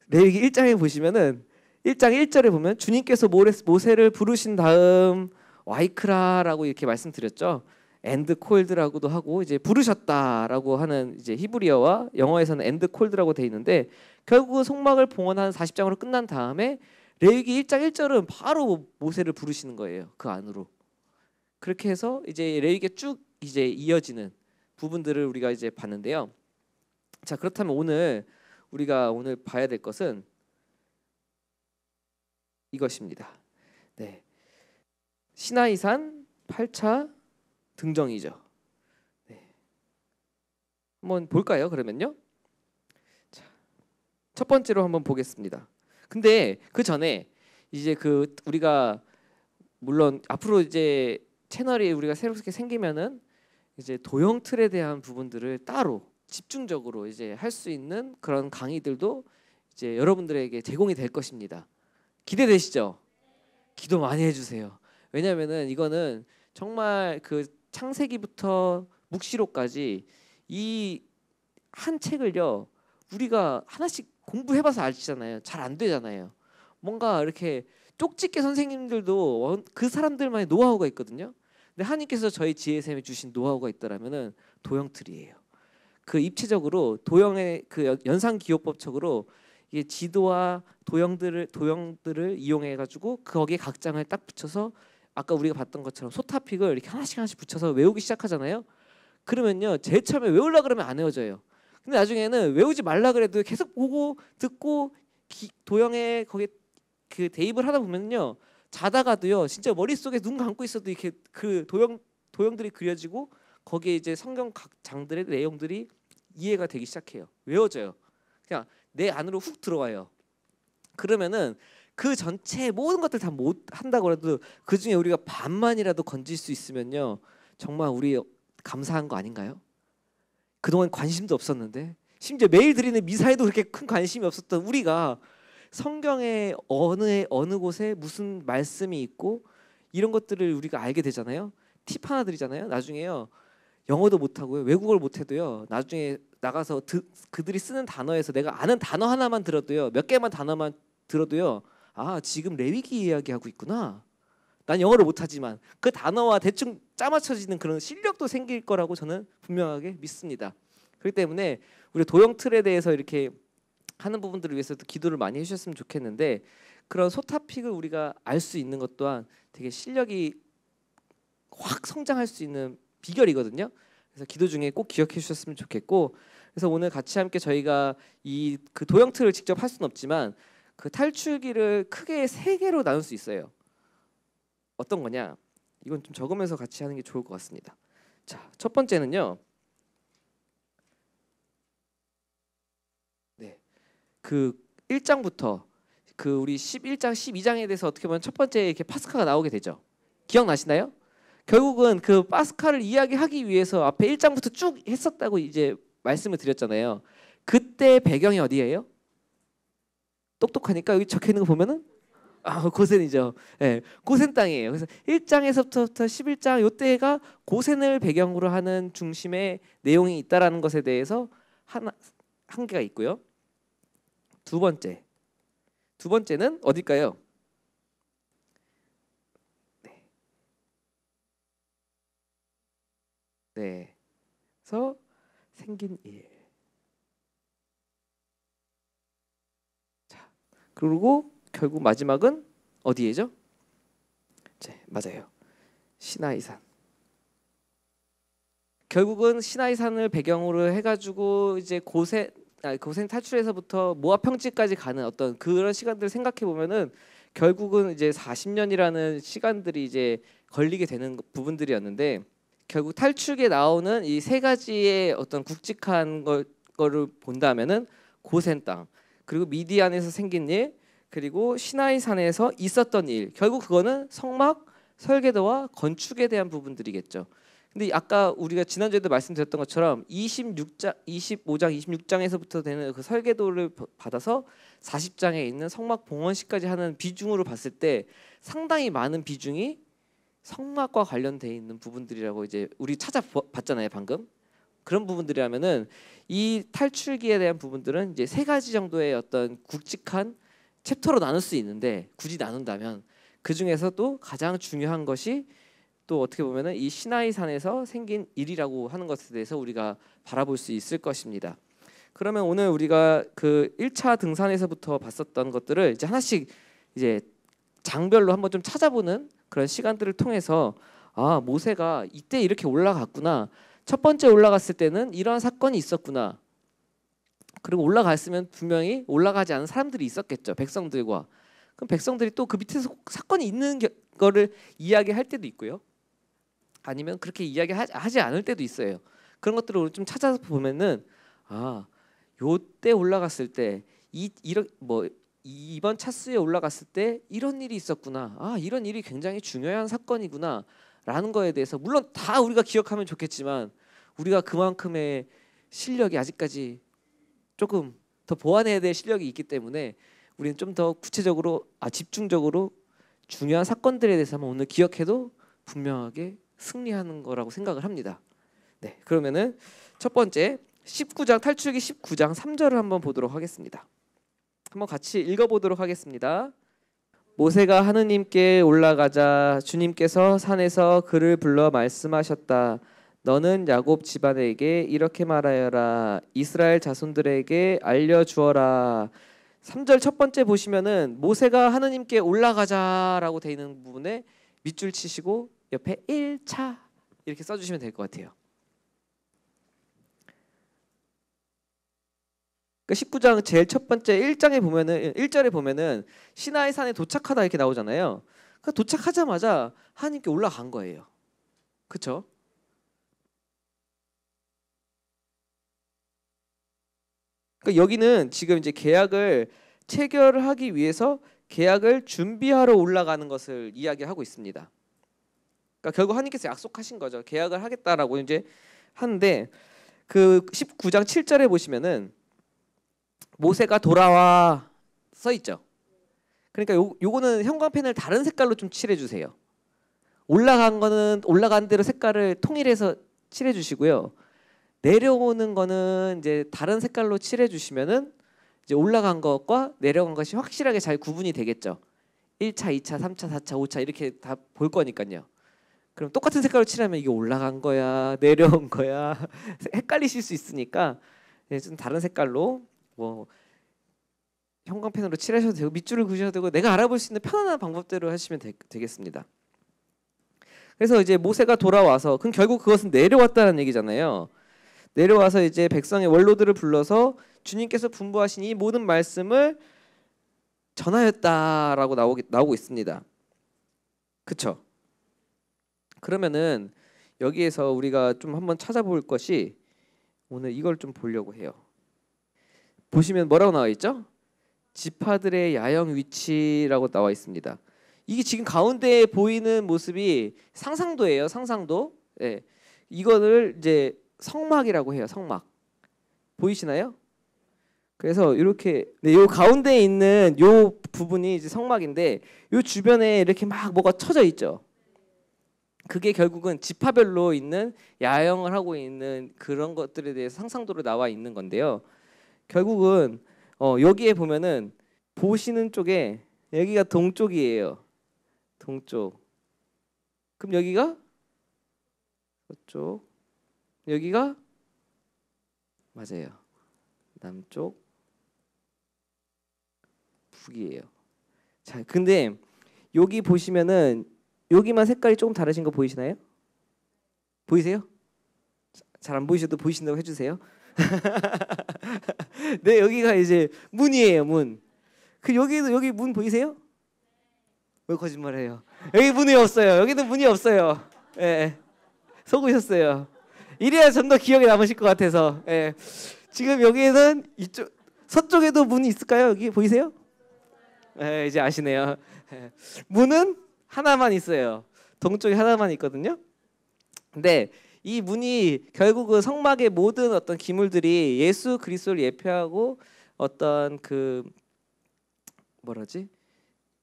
레위기 1장에 보시면은 1장 1절에 보면 주님께서 모세를 부르신 다음 와이크라라고 이렇게 말씀드렸죠. 엔드 콜드라고도 하고 이제 부르셨다라고 하는 이제 히브리어와 영어에서는 엔드 콜드라고 돼 있는데 결국 속막을 봉헌하는 40장으로 끝난 다음에 레위기 1장 1절은 바로 모세를 부르시는 거예요. 그 안으로. 그렇게 해서 이제 레위기 쭉 이제 이어지는 부분들을 우리가 이제 봤는데요. 자, 그렇다면 오늘 우리가 오늘 봐야 될 것은 이것입니다. 네. 시나이산 8차 등정이죠. 네. 한번 볼까요? 그러면요. 자, 첫 번째로 한번 보겠습니다. 근데 그 전에 이제 그 우리가 물론 앞으로 이제 채널이 우리가 새롭게 생기면은 이제 도형 틀에 대한 부분들을 따로 집중적으로 이제 할 수 있는 그런 강의들도 이제 여러분들에게 제공이 될 것입니다. 기대되시죠? 기도 많이 해주세요. 왜냐면은 이거는 정말 그 창세기부터 묵시록까지 이 한 책을요 우리가 하나씩 공부해봐서 알잖아요. 잘 안 되잖아요. 뭔가 이렇게 쪽집게 선생님들도 그 사람들만의 노하우가 있거든요. 근데 하나님께서 저희 지혜샘에 주신 노하우가 있더라면은 도형틀이에요. 그 입체적으로 도형의 그 연상 기호법적으로 이게 지도와 도형들을 도형들을 이용해 가지고 거기에 각장을 딱 붙여서 아까 우리가 봤던 것처럼 소타픽을 이렇게 하나씩 하나씩 붙여서 외우기 시작하잖아요. 그러면요 제일 처음에 외우려 그러면 안 외워져요. 근데 나중에는 외우지 말라 그래도 계속 보고 듣고 기, 도형에 거기그 대입을 하다 보면요 자다가도요 진짜 머릿속에 눈 감고 있어도 이렇게 그 도형 도형들이 그려지고 거기에 이제 성경 각 장들의 내용들이 이해가 되기 시작해요 외워져요 그냥 내 안으로 훅 들어와요 그러면은 그 전체 모든 것들 다 못 한다고 해도 그 중에 우리가 반만이라도 건질 수 있으면요 정말 우리 감사한 거 아닌가요? 그동안 관심도 없었는데 심지어 매일 드리는 미사에도 그렇게 큰 관심이 없었던 우리가 성경의 어느 어느 곳에 무슨 말씀이 있고 이런 것들을 우리가 알게 되잖아요. 팁 하나 드리잖아요. 나중에요. 영어도 못하고요. 외국어를 못해도요. 나중에 나가서 드, 그들이 쓰는 단어에서 내가 아는 단어 하나만 들어도요. 몇 개만 단어만 들어도요. 아 지금 레위기 이야기하고 있구나. 난 영어를 못하지만 그 단어와 대충 짜맞춰지는 그런 실력도 생길 거라고 저는 분명하게 믿습니다. 그렇기 때문에 우리 도형 틀에 대해서 이렇게 하는 부분들을 위해서도 기도를 많이 해주셨으면 좋겠는데 그런 소타픽을 우리가 알 수 있는 것 또한 되게 실력이 확 성장할 수 있는 비결이거든요. 그래서 기도 중에 꼭 기억해 주셨으면 좋겠고 그래서 오늘 같이 함께 저희가 이 그 도형 틀을 직접 할 수는 없지만 그 탈출기를 크게 세 개로 나눌 수 있어요. 어떤 거냐? 이건 좀 적으면서 같이 하는 게 좋을 것 같습니다. 자, 첫 번째는요. 네. 그 1장부터 그 우리 11장, 12장에 대해서 어떻게 보면 첫 번째 이렇게 파스카가 나오게 되죠. 기억나시나요? 결국은 그 파스카를 이야기하기 위해서 앞에 1장부터 쭉 했었다고 이제 말씀을 드렸잖아요. 그때 배경이 어디예요? 똑똑하니까 여기 적혀 있는 거 보면은 아, 고센이죠. 예. 고센 땅이에요. 그래서 1장에서부터 11장 요때가 고센을 배경으로 하는 중심의 내용이 있다라는 것에 대해서 하나 한계가 있고요. 두 번째. 두 번째는 어딜까요? 네. 네. 그래서 생긴 일. 그리고 결국 마지막은 어디에죠? 네, 맞아요. 시나이산. 결국은 시나이산을 배경으로 해가지고 이제 고생 고생 탈출에서부터 모아 평지까지 가는 어떤 그런 시간들을 생각해 보면은 결국은 이제 40년이라는 시간들이 이제 걸리게 되는 부분들이었는데 결국 탈출에 나오는 이 세 가지의 어떤 굵직한 걸, 거를 본다면은 고센 땅 그리고 미디안에서 생긴 일, 그리고 시나이 산에서 있었던 일. 결국 그거는 성막 설계도와 건축에 대한 부분들이겠죠. 근데 아까 우리가 지난주에도 말씀드렸던 것처럼 26장, 25장, 26장에서부터 되는 그 설계도를 받아서 40장에 있는 성막 봉헌식까지 하는 비중으로 봤을 때 상당히 많은 비중이 성막과 관련돼 있는 부분들이라고 이제 우리 찾아봤잖아요 방금 그런 부분들이라면은 이 탈출기에 대한 부분들은 이제 세 가지 정도의 어떤 굵직한 챕터로 나눌 수 있는데 굳이 나눈다면 그 중에서도 가장 중요한 것이 또 어떻게 보면은 이 시나이 산에서 생긴 일이라고 하는 것에 대해서 우리가 바라볼 수 있을 것입니다. 그러면 오늘 우리가 그 1차 등산에서부터 봤었던 것들을 이제 하나씩 이제 장별로 한번 좀 찾아보는 그런 시간들을 통해서 아 모세가 이때 이렇게 올라갔구나 첫 번째 올라갔을 때는 이러한 사건이 있었구나. 그리고 올라갔으면 분명히 올라가지 않은 사람들이 있었겠죠. 백성들과. 그럼 백성들이 또 그 밑에서 사건이 있는 거를 이야기할 때도 있고요. 아니면 그렇게 이야기하지 않을 때도 있어요. 그런 것들을 좀 찾아서 보면은 아, 요때 올라갔을 때 이 이런 뭐 이번 차수에 올라갔을 때 이런 일이 있었구나. 아, 이런 일이 굉장히 중요한 사건이구나. 라는 거에 대해서 물론 다 우리가 기억하면 좋겠지만 우리가 그만큼의 실력이 아직까지 조금 더 보완해야 될 실력이 있기 때문에 우리는 좀 더 구체적으로 아 집중적으로 중요한 사건들에 대해서만 오늘 기억해도 분명하게 승리하는 거라고 생각을 합니다. 네. 그러면은 첫 번째 19장 탈출기 19장 3절을 한번 보도록 하겠습니다. 한번 같이 읽어 보도록 하겠습니다. 모세가 하느님께 올라가자 주님께서 산에서 그를 불러 말씀하셨다. 너는 야곱 집안에게 이렇게 말하여라. 이스라엘 자손들에게 알려 주어라. 3절 첫 번째 보시면은 모세가 하느님께 올라가자라고 돼 있는 부분에 밑줄 치시고 옆에 1차 이렇게 써 주시면 될 것 같아요. 그러니까 19장 제일 첫 번째 1장에 보면은 1절에 보면은 시나이 산에 도착하다 이렇게 나오잖아요. 그러니까 도착하자마자 하나님께 올라간 거예요. 그렇죠? 그러니까 여기는 지금 이제 계약을 체결을 하기 위해서 계약을 준비하러 올라가는 것을 이야기하고 있습니다. 그러니까 결국 하나님께서 약속하신 거죠. 계약을 하겠다라고 이제 하는데 그 19장 7절에 보시면은 모세가 돌아와 써 있죠. 그러니까 요, 요거는 형광펜을 다른 색깔로 좀 칠해주세요. 올라간 거는 올라간 대로 색깔을 통일해서 칠해주시고요. 내려오는 거는 이제 다른 색깔로 칠해주시면은 이제 올라간 것과 내려간 것이 확실하게 잘 구분이 되겠죠. 1차, 2차, 3차, 4차, 5차 이렇게 다 볼 거니까요. 그럼 똑같은 색깔로 칠하면 이게 올라간 거야, 내려온 거야 헷갈리실 수 있으니까 예, 좀 다른 색깔로 뭐 형광펜으로 칠하셔도 되고 밑줄을 그으셔도 되고 내가 알아볼 수 있는 편안한 방법대로 하시면 되, 겠습니다 그래서 이제 모세가 돌아와서 그럼 결국 그것은 내려왔다는 얘기잖아요. 내려와서 이제 백성의 원로들을 불러서 주님께서 분부하신 이 모든 말씀을 전하였다라고 나오기, 나오고 있습니다. 그쵸? 그러면은 여기에서 우리가 좀 한번 찾아볼 것이 오늘 이걸 좀 보려고 해요. 보시면 뭐라고 나와 있죠? 지파들의 야영 위치라고 나와 있습니다. 이게 지금 가운데 보이는 모습이 상상도예요. 상상도. 예. 이거를 이제 성막이라고 해요. 성막. 보이시나요? 그래서 이렇게 네, 요 가운데 있는 요 부분이 이제 성막인데 요 주변에 이렇게 막 뭐가 쳐져 있죠. 그게 결국은 지파별로 있는 야영을 하고 있는 그런 것들에 대해서 상상도로 나와 있는 건데요. 결국은 어, 여기에 보면은 보시는 쪽에 여기가 동쪽이에요. 동쪽. 그럼 여기가 서쪽. 여기가 맞아요. 남쪽. 북이에요. 자, 근데 여기 보시면은 여기만 색깔이 조금 다르신 거 보이시나요? 보이세요? 잘 안 보이셔도 보이신다고 해주세요. 네, 여기가 이제 문이에요, 문. 그 여기도 여기 문 보이세요? 왜 거짓말해요? 여기 문이 없어요. 여기도 문이 없어요. 예. 예. 속으셨어요. 이래야 좀 더 기억에 남으실 것 같아서. 예. 지금 여기에는 이쪽 서쪽에도 문이 있을까요? 여기 보이세요? 예, 이제 아시네요. 예. 문은 하나만 있어요. 동쪽에 하나만 있거든요. 근데 이 문이 결국은 그 성막의 모든 어떤 기물들이 예수 그리스도를 예표하고 어떤 그 뭐라지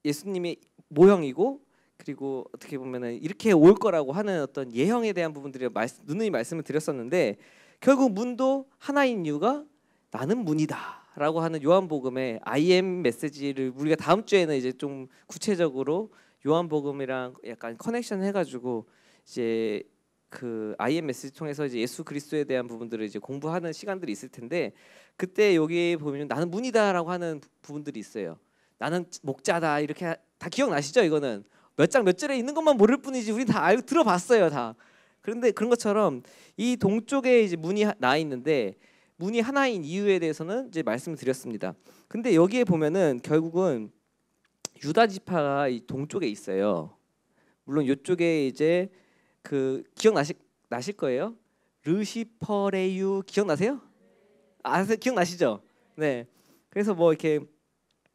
예수님의 모형이고 그리고 어떻게 보면은 이렇게 올 거라고 하는 어떤 예형에 대한 부분들이 말씀, 누누이 말씀을 드렸었는데 결국 문도 하나인 이유가 나는 문이다라고 하는 요한복음의 I m 메시지를 우리가 다음 주에는 이제 좀 구체적으로 요한복음이랑 약간 커넥션 해가지고 이제 그 IMS 통해서 이제 예수 그리스도에 대한 부분들을 이제 공부하는 시간들이 있을 텐데 그때 여기 보면 나는 문이다라고 하는 부분들이 있어요. 나는 목자다 이렇게 다 기억나시죠? 이거는 몇 장 몇 절에 있는 것만 모를 뿐이지 우리 다 알고 들어봤어요 다. 그런데 그런 것처럼 이 동쪽에 이제 문이 나 있는데 문이 하나인 이유에 대해서는 이제 말씀을 드렸습니다. 근데 여기에 보면은 결국은 유다 지파가 이 동쪽에 있어요. 물론 이쪽에 이제 그 기억나실 나실 거예요. 르시퍼레유 기억나세요? 아세요? 기억나시죠? 네. 그래서 뭐 이렇게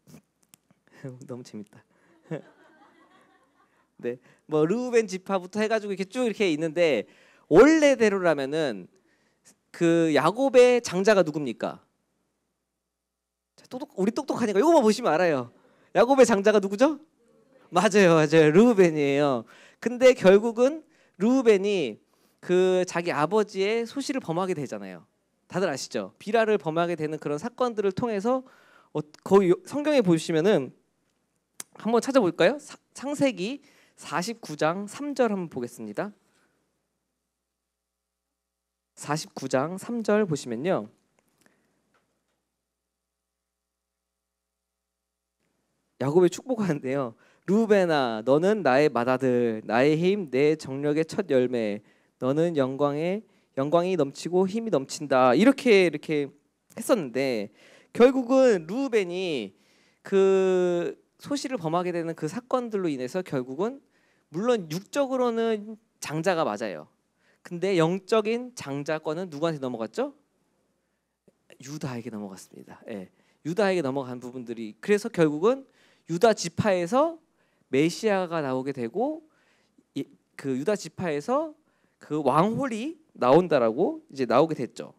너무 재밌다. 네. 뭐 르우벤 지파부터 해 가지고 이렇게 쭉 이렇게 있는데 원래대로라면은 그 야곱의 장자가 누굽니까? 똑똑, 우리 똑똑하니까 이거만 보시면 알아요. 야곱의 장자가 누구죠? 맞아요, 맞아요. 르우벤이에요. 근데 결국은 르벤이그 자기 아버지의 소실을 범하게 되잖아요. 다들 아시죠? 비라를 범하게 되는 그런 사건들을 통해서 어, 거의 성경에 보시면은 한번 찾아볼까요? 사, 창세기 49장 3절 한번 보겠습니다. 49장 3절 보시면요. 야곱의 축복하는데요. 루벤아 너는 나의 맏아들 나의 힘 내 정력의 첫 열매 너는 영광의 영광이 넘치고 힘이 넘친다 이렇게 이렇게 했었는데 결국은 루벤이 그 소시를 범하게 되는 그 사건들로 인해서 결국은 물론 육적으로는 장자가 맞아요. 근데 영적인 장자권은 누구한테 넘어갔죠? 유다에게 넘어갔습니다. 예. 유다에게 넘어간 부분들이 그래서 결국은 유다 지파에서 메시아가 나오게 되고 그 유다 지파에서 그 왕홀이 나온다라고 이제 나오게 됐죠.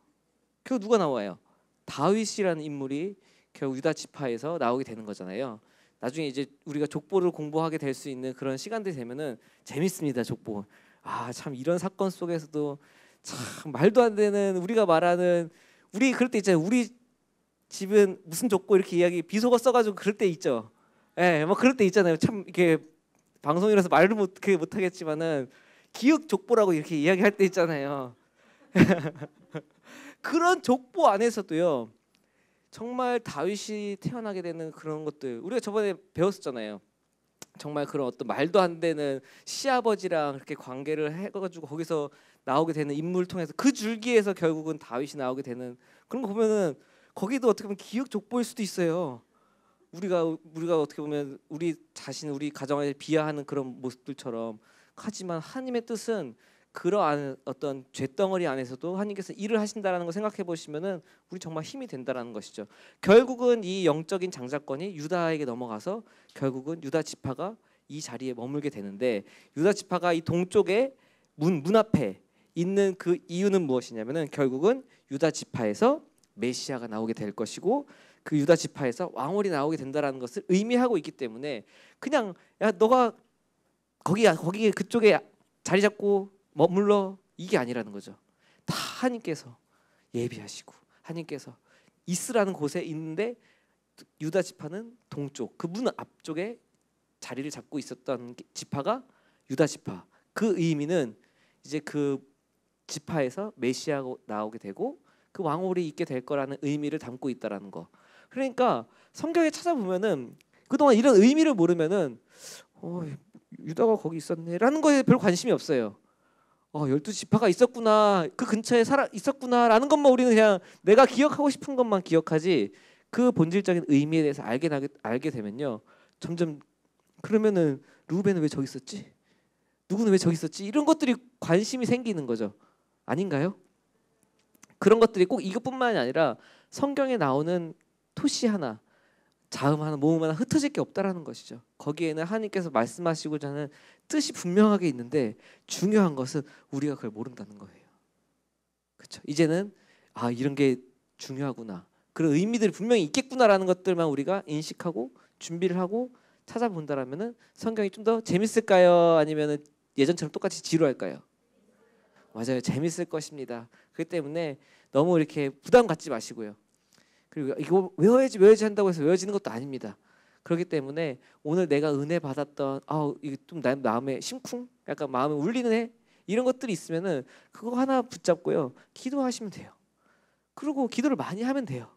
그 누가 나와요? 다윗이라는 인물이 결국 유다 지파에서 나오게 되는 거잖아요. 나중에 이제 우리가 족보를 공부하게 될 수 있는 그런 시간들이 되면은 재밌습니다. 족보. 아 참 이런 사건 속에서도 참 말도 안 되는 우리가 말하는 우리 그럴 때 있잖아요. 우리 집은 무슨 족보 이렇게 이야기 비속어 써가지고 그럴 때 있죠. 예, 뭐 그럴 때 있잖아요. 참이게 방송이라서 말을 못, 그못 하겠지만은 기억 족보라고 이렇게 이야기할 때 있잖아요. 그런 족보 안에서도요. 정말 다윗이 태어나게 되는 그런 것들 우리가 저번에 배웠었잖아요. 정말 그런 어떤 말도 안 되는 시아버지랑 그렇게 관계를 해가지고 거기서 나오게 되는 인물 통해서 그 줄기에서 결국은 다윗이 나오게 되는 그런 거 보면은 거기도 어떻게 보면 기억 족보일 수도 있어요. 우리가 우리가 어떻게 보면 우리 자신 우리 가정을 비하하는 그런 모습들처럼 하지만 하나님의 뜻은 그러한 어떤 죄덩어리 안에서도 하나님께서 일을 하신다라는 걸 생각해 보시면은 우리 정말 힘이 된다라는 것이죠. 결국은 이 영적인 장자권이 유다에게 넘어가서 결국은 유다 지파가 이 자리에 머물게 되는데 유다 지파가 이 동쪽에 문문 앞에 있는 그 이유는 무엇이냐면은 결국은 유다 지파에서 메시아가 나오게 될 것이고 그 유다 지파에서 왕홀이 나오게 된다라는 것을 의미하고 있기 때문에 그냥 야 너가 거기 야 거기에 그쪽에 자리 잡고 머물러 이게 아니라는 거죠. 다 하나님께서 예비하시고 하나님께서 이스라는 곳에 있는데 유다 지파는 동쪽 그 문 앞쪽에 자리를 잡고 있었던 지파가 유다 지파 그 의미는 이제 그 지파에서 메시아가 나오게 되고 그 왕홀이 있게 될 거라는 의미를 담고 있다라는 거 그러니까 성경에 찾아보면은 그동안 이런 의미를 모르면은 어, 유다가 거기 있었네라는 거에 별 관심이 없어요. 어, 열두 지파가 있었구나 그 근처에 살아 있었구나라는 것만 우리는 그냥 내가 기억하고 싶은 것만 기억하지 그 본질적인 의미에 대해서 알게 나게, 알게 되면요 점점 그러면은 루벤은 왜 저기 있었지 누구는 왜 저기 있었지 이런 것들이 관심이 생기는 거죠 아닌가요? 그런 것들이 꼭 이것뿐만이 아니라 성경에 나오는 토시 하나, 자음 하나, 모음 하나 흩어질 게 없다라는 것이죠. 거기에는 하나님께서 말씀하시고자 하는 뜻이 분명하게 있는데 중요한 것은 우리가 그걸 모른다는 거예요. 그렇죠? 이제는 아 이런 게 중요하구나. 그런 의미들이 분명히 있겠구나라는 것들만 우리가 인식하고 준비를 하고 찾아본다라면은 성경이 좀 더 재밌을까요? 아니면 예전처럼 똑같이 지루할까요? 맞아요. 재밌을 것입니다. 그렇기 때문에 너무 이렇게 부담 갖지 마시고요. 그리고 이거 외워야지 외워야지 한다고 해서 외워지는 것도 아닙니다. 그렇기 때문에 오늘 내가 은혜 받았던 아 이게 좀 나, 마음에 심쿵 약간 마음에 울리는 해 이런 것들이 있으면은 그거 하나 붙잡고요 기도하시면 돼요. 그리고 기도를 많이 하면 돼요.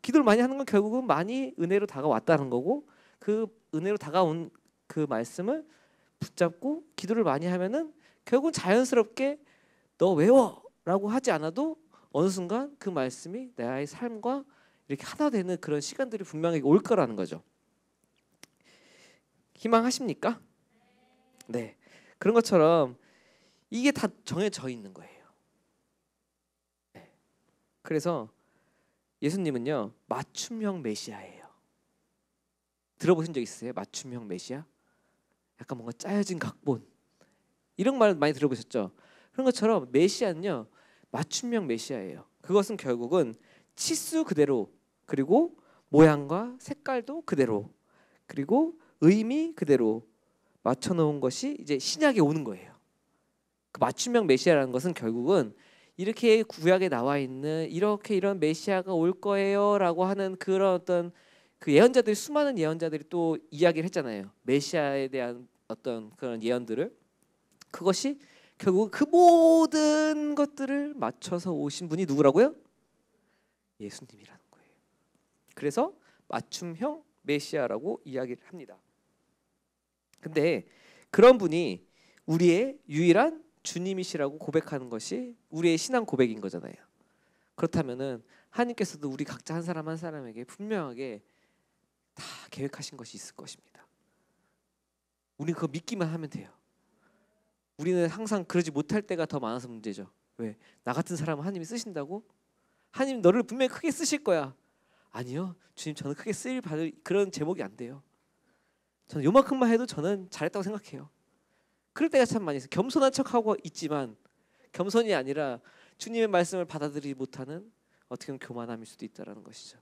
기도를 많이 하는 건 결국은 많이 은혜로 다가왔다는 거고 그 은혜로 다가온 그 말씀을 붙잡고 기도를 많이 하면은 결국은 자연스럽게 너 외워라고 하지 않아도 어느 순간 그 말씀이 나의 삶과 이렇게 하나 되는 그런 시간들이 분명히 올 거라는 거죠. 희망하십니까? 네. 그런 것처럼 이게 다 정해져 있는 거예요. 네. 그래서 예수님은요 맞춤형 메시아예요. 들어보신 적 있으세요? 맞춤형 메시아? 약간 뭔가 짜여진 각본 이런 말 많이 들어보셨죠? 그런 것처럼 메시아는요 맞춤형 메시아예요. 그것은 결국은 치수 그대로 그리고 모양과 색깔도 그대로 그리고 의미 그대로 맞춰 놓은 것이 이제 신약에 오는 거예요. 그 맞춤형 메시아라는 것은 결국은 이렇게 구약에 나와 있는 이렇게 이런 메시아가 올 거예요라고 하는 그런 어떤 그예언자들 수많은 예언자들이 또 이야기를 했잖아요. 메시아에 대한 어떤 그런 예언들을 그것이 결국 그 모든 것들을 맞춰서 오신 분이 누구라고요? 예수님이라는 거예요. 그래서 맞춤형 메시아라고 이야기를 합니다. 근데 그런 분이 우리의 유일한 주님이시라고 고백하는 것이 우리의 신앙 고백인 거잖아요. 그렇다면은 하나님께서도 우리 각자 한 사람 한 사람에게 분명하게 다 계획하신 것이 있을 것입니다. 우리 그거 믿기만 하면 돼요. 우리는 항상 그러지 못할 때가 더 많아서 문제죠. 왜? 나 같은 사람은 하나님이 쓰신다고? 하나님 너를 분명히 크게 쓰실 거야. 아니요. 주님 저는 크게 쓰일 받을 그런 제목이 안 돼요. 저는 요만큼만 해도 저는 잘했다고 생각해요. 그럴 때가 참 많이 있어요. 겸손한 척하고 있지만 겸손이 아니라 주님의 말씀을 받아들이지 못하는 어떻게 보면 교만함일 수도 있다는 것이죠.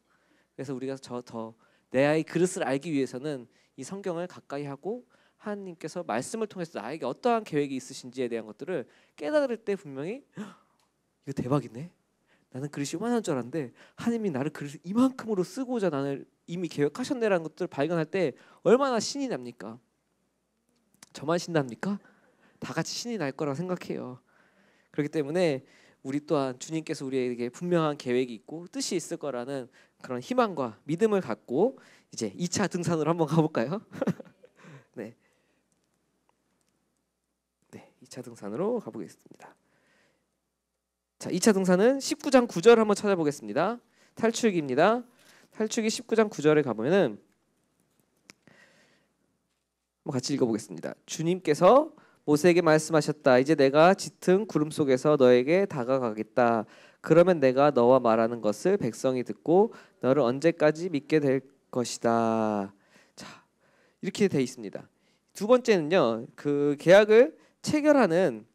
그래서 우리가 저 더 내 아이 그릇을 알기 위해서는 이 성경을 가까이 하고 하나님께서 말씀을 통해서 나에게 어떠한 계획이 있으신지에 대한 것들을 깨달을 때 분명히 이거 대박이네. 나는 그릇이 요만한 줄 알았는데 하나님이 나를 그릇 이만큼으로 쓰고자 나는 이미 계획하셨네라는 것들을 발견할 때 얼마나 신이 납니까? 저만 신납니까? 다 같이 신이 날 거라고 생각해요. 그렇기 때문에 우리 또한 주님께서 우리에게 분명한 계획이 있고 뜻이 있을 거라는 그런 희망과 믿음을 갖고 이제 2차 등산으로 한번 가볼까요? 2차 등산으로 가보겠습니다. 자, 2차 등산은 19장 9절 한번 찾아보겠습니다. 탈출기입니다. 탈출기 19장 9절에 가보면은 한번 같이 읽어보겠습니다. 주님께서 모세에게 말씀하셨다. 이제 내가 짙은 구름 속에서 너에게 다가가겠다. 그러면 내가 너와 말하는 것을 백성이 듣고 너를 언제까지 믿게 될 것이다. 자, 이렇게 돼 있습니다. 두 번째는요. 그 계약을 체결하는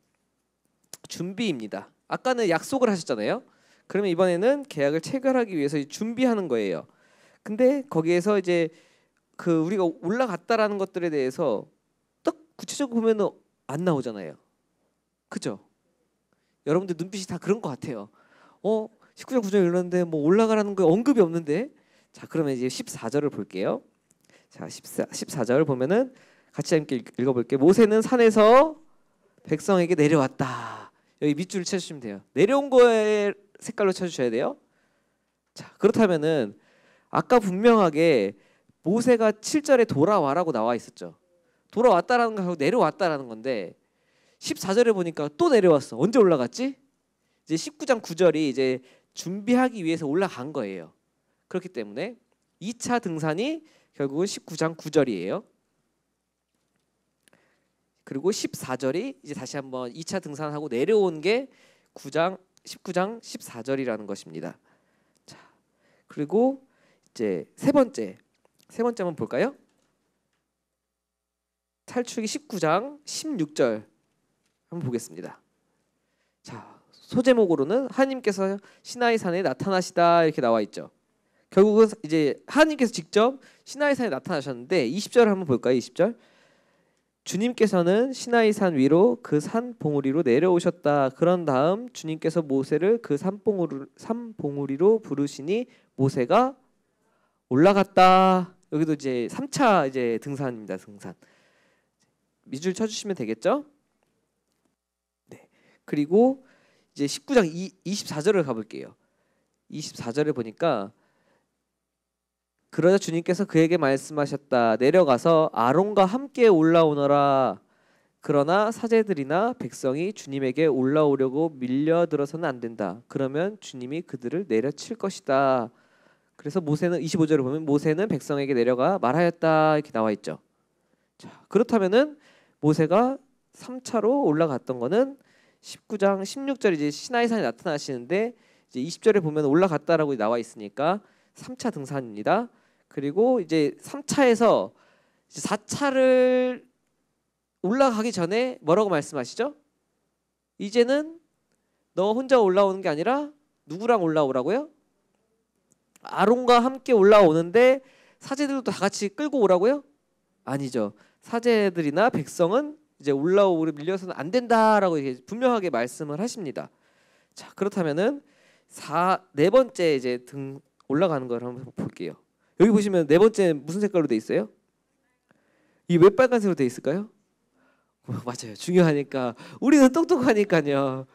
준비입니다. 아까는 약속을 하셨잖아요. 그러면 이번에는 계약을 체결하기 위해서 준비하는 거예요. 근데 거기에서 이제 그 우리가 올라갔다라는 것들에 대해서 딱 구체적으로 보면은 안 나오잖아요. 그죠? 여러분들 눈빛이 다 그런 것 같아요. 어, 19절 9절 읽었는데 뭐 올라가라는 거 언급이 없는데. 자, 그러면 이제 14절을 볼게요. 자, 14 14절 보면은 같이 함께 읽어 볼게요. 모세는 산에서 백성에게 내려왔다. 여기 밑줄을 쳐주시면 돼요. 내려온 거의 색깔로 쳐주셔야 돼요. 자, 그렇다면은 아까 분명하게 모세가 7절에 돌아와라고 나와 있었죠. 돌아왔다라는 거하고 내려왔다라는 건데 14절에 보니까 또 내려왔어. 언제 올라갔지? 이제 19장 9절이 이제 준비하기 위해서 올라간 거예요. 그렇기 때문에 2차 등산이 결국은 19장 9절이에요. 그리고 14절이 이제 다시 한번 2차 등산하고 내려온 게 9장 19장 14절이라는 것입니다. 자. 그리고 이제 세 번째. 세 번째 한번 볼까요? 탈출기 19장 16절 한번 보겠습니다. 자, 소제목으로는 하나님께서 시나이 산에 나타나시다 이렇게 나와 있죠. 결국은 이제 하나님께서 직접 시나이 산에 나타나셨는데 2 0절 한번 볼까요? 20절. 주님께서는 시나이 산 위로 그 산 봉우리로 내려오셨다. 그런 다음 주님께서 모세를 그 산 봉우리 산 봉우리로 부르시니 모세가 올라갔다. 여기도 이제 3차 이제 등산입니다. 등산. 밑줄 쳐 주시면 되겠죠? 네. 그리고 이제 19장 2, 4절을가 볼게요. 24절에 보니까 그러자 주님께서 그에게 말씀하셨다. 내려가서 아론과 함께 올라오너라. 그러나 사제들이나 백성이 주님에게 올라오려고 밀려들어서는 안 된다. 그러면 주님이 그들을 내려칠 것이다. 그래서 모세는 25절을 보면 모세는 백성에게 내려가 말하였다 이렇게 나와 있죠. 자, 그렇다면은 모세가 3차로 올라갔던 거는 19장 16절 이제 시나이산에 나타나시는데 이제 20절에 보면 올라갔다라고 나와 있으니까 3차 등산입니다. 그리고 이제 3차에서 이제 4차를 올라가기 전에 뭐라고 말씀하시죠? 이제는 너 혼자 올라오는 게 아니라 누구랑 올라오라고요? 아론과 함께 올라오는데 사제들도 다 같이 끌고 오라고요? 아니죠. 사제들이나 백성은 이제 올라오고 밀려서는 안 된다라고 분명하게 말씀을 하십니다. 자, 그렇다면은 4, 네 번째 이제 등 올라가는 걸 한번 볼게요. 여기 보시면 네 번째 무슨 색깔로 돼 있어요? 이왜 빨간색으로 돼 있을까요? 어, 맞아요. 중요하니까 우리는 똑똑하니까요.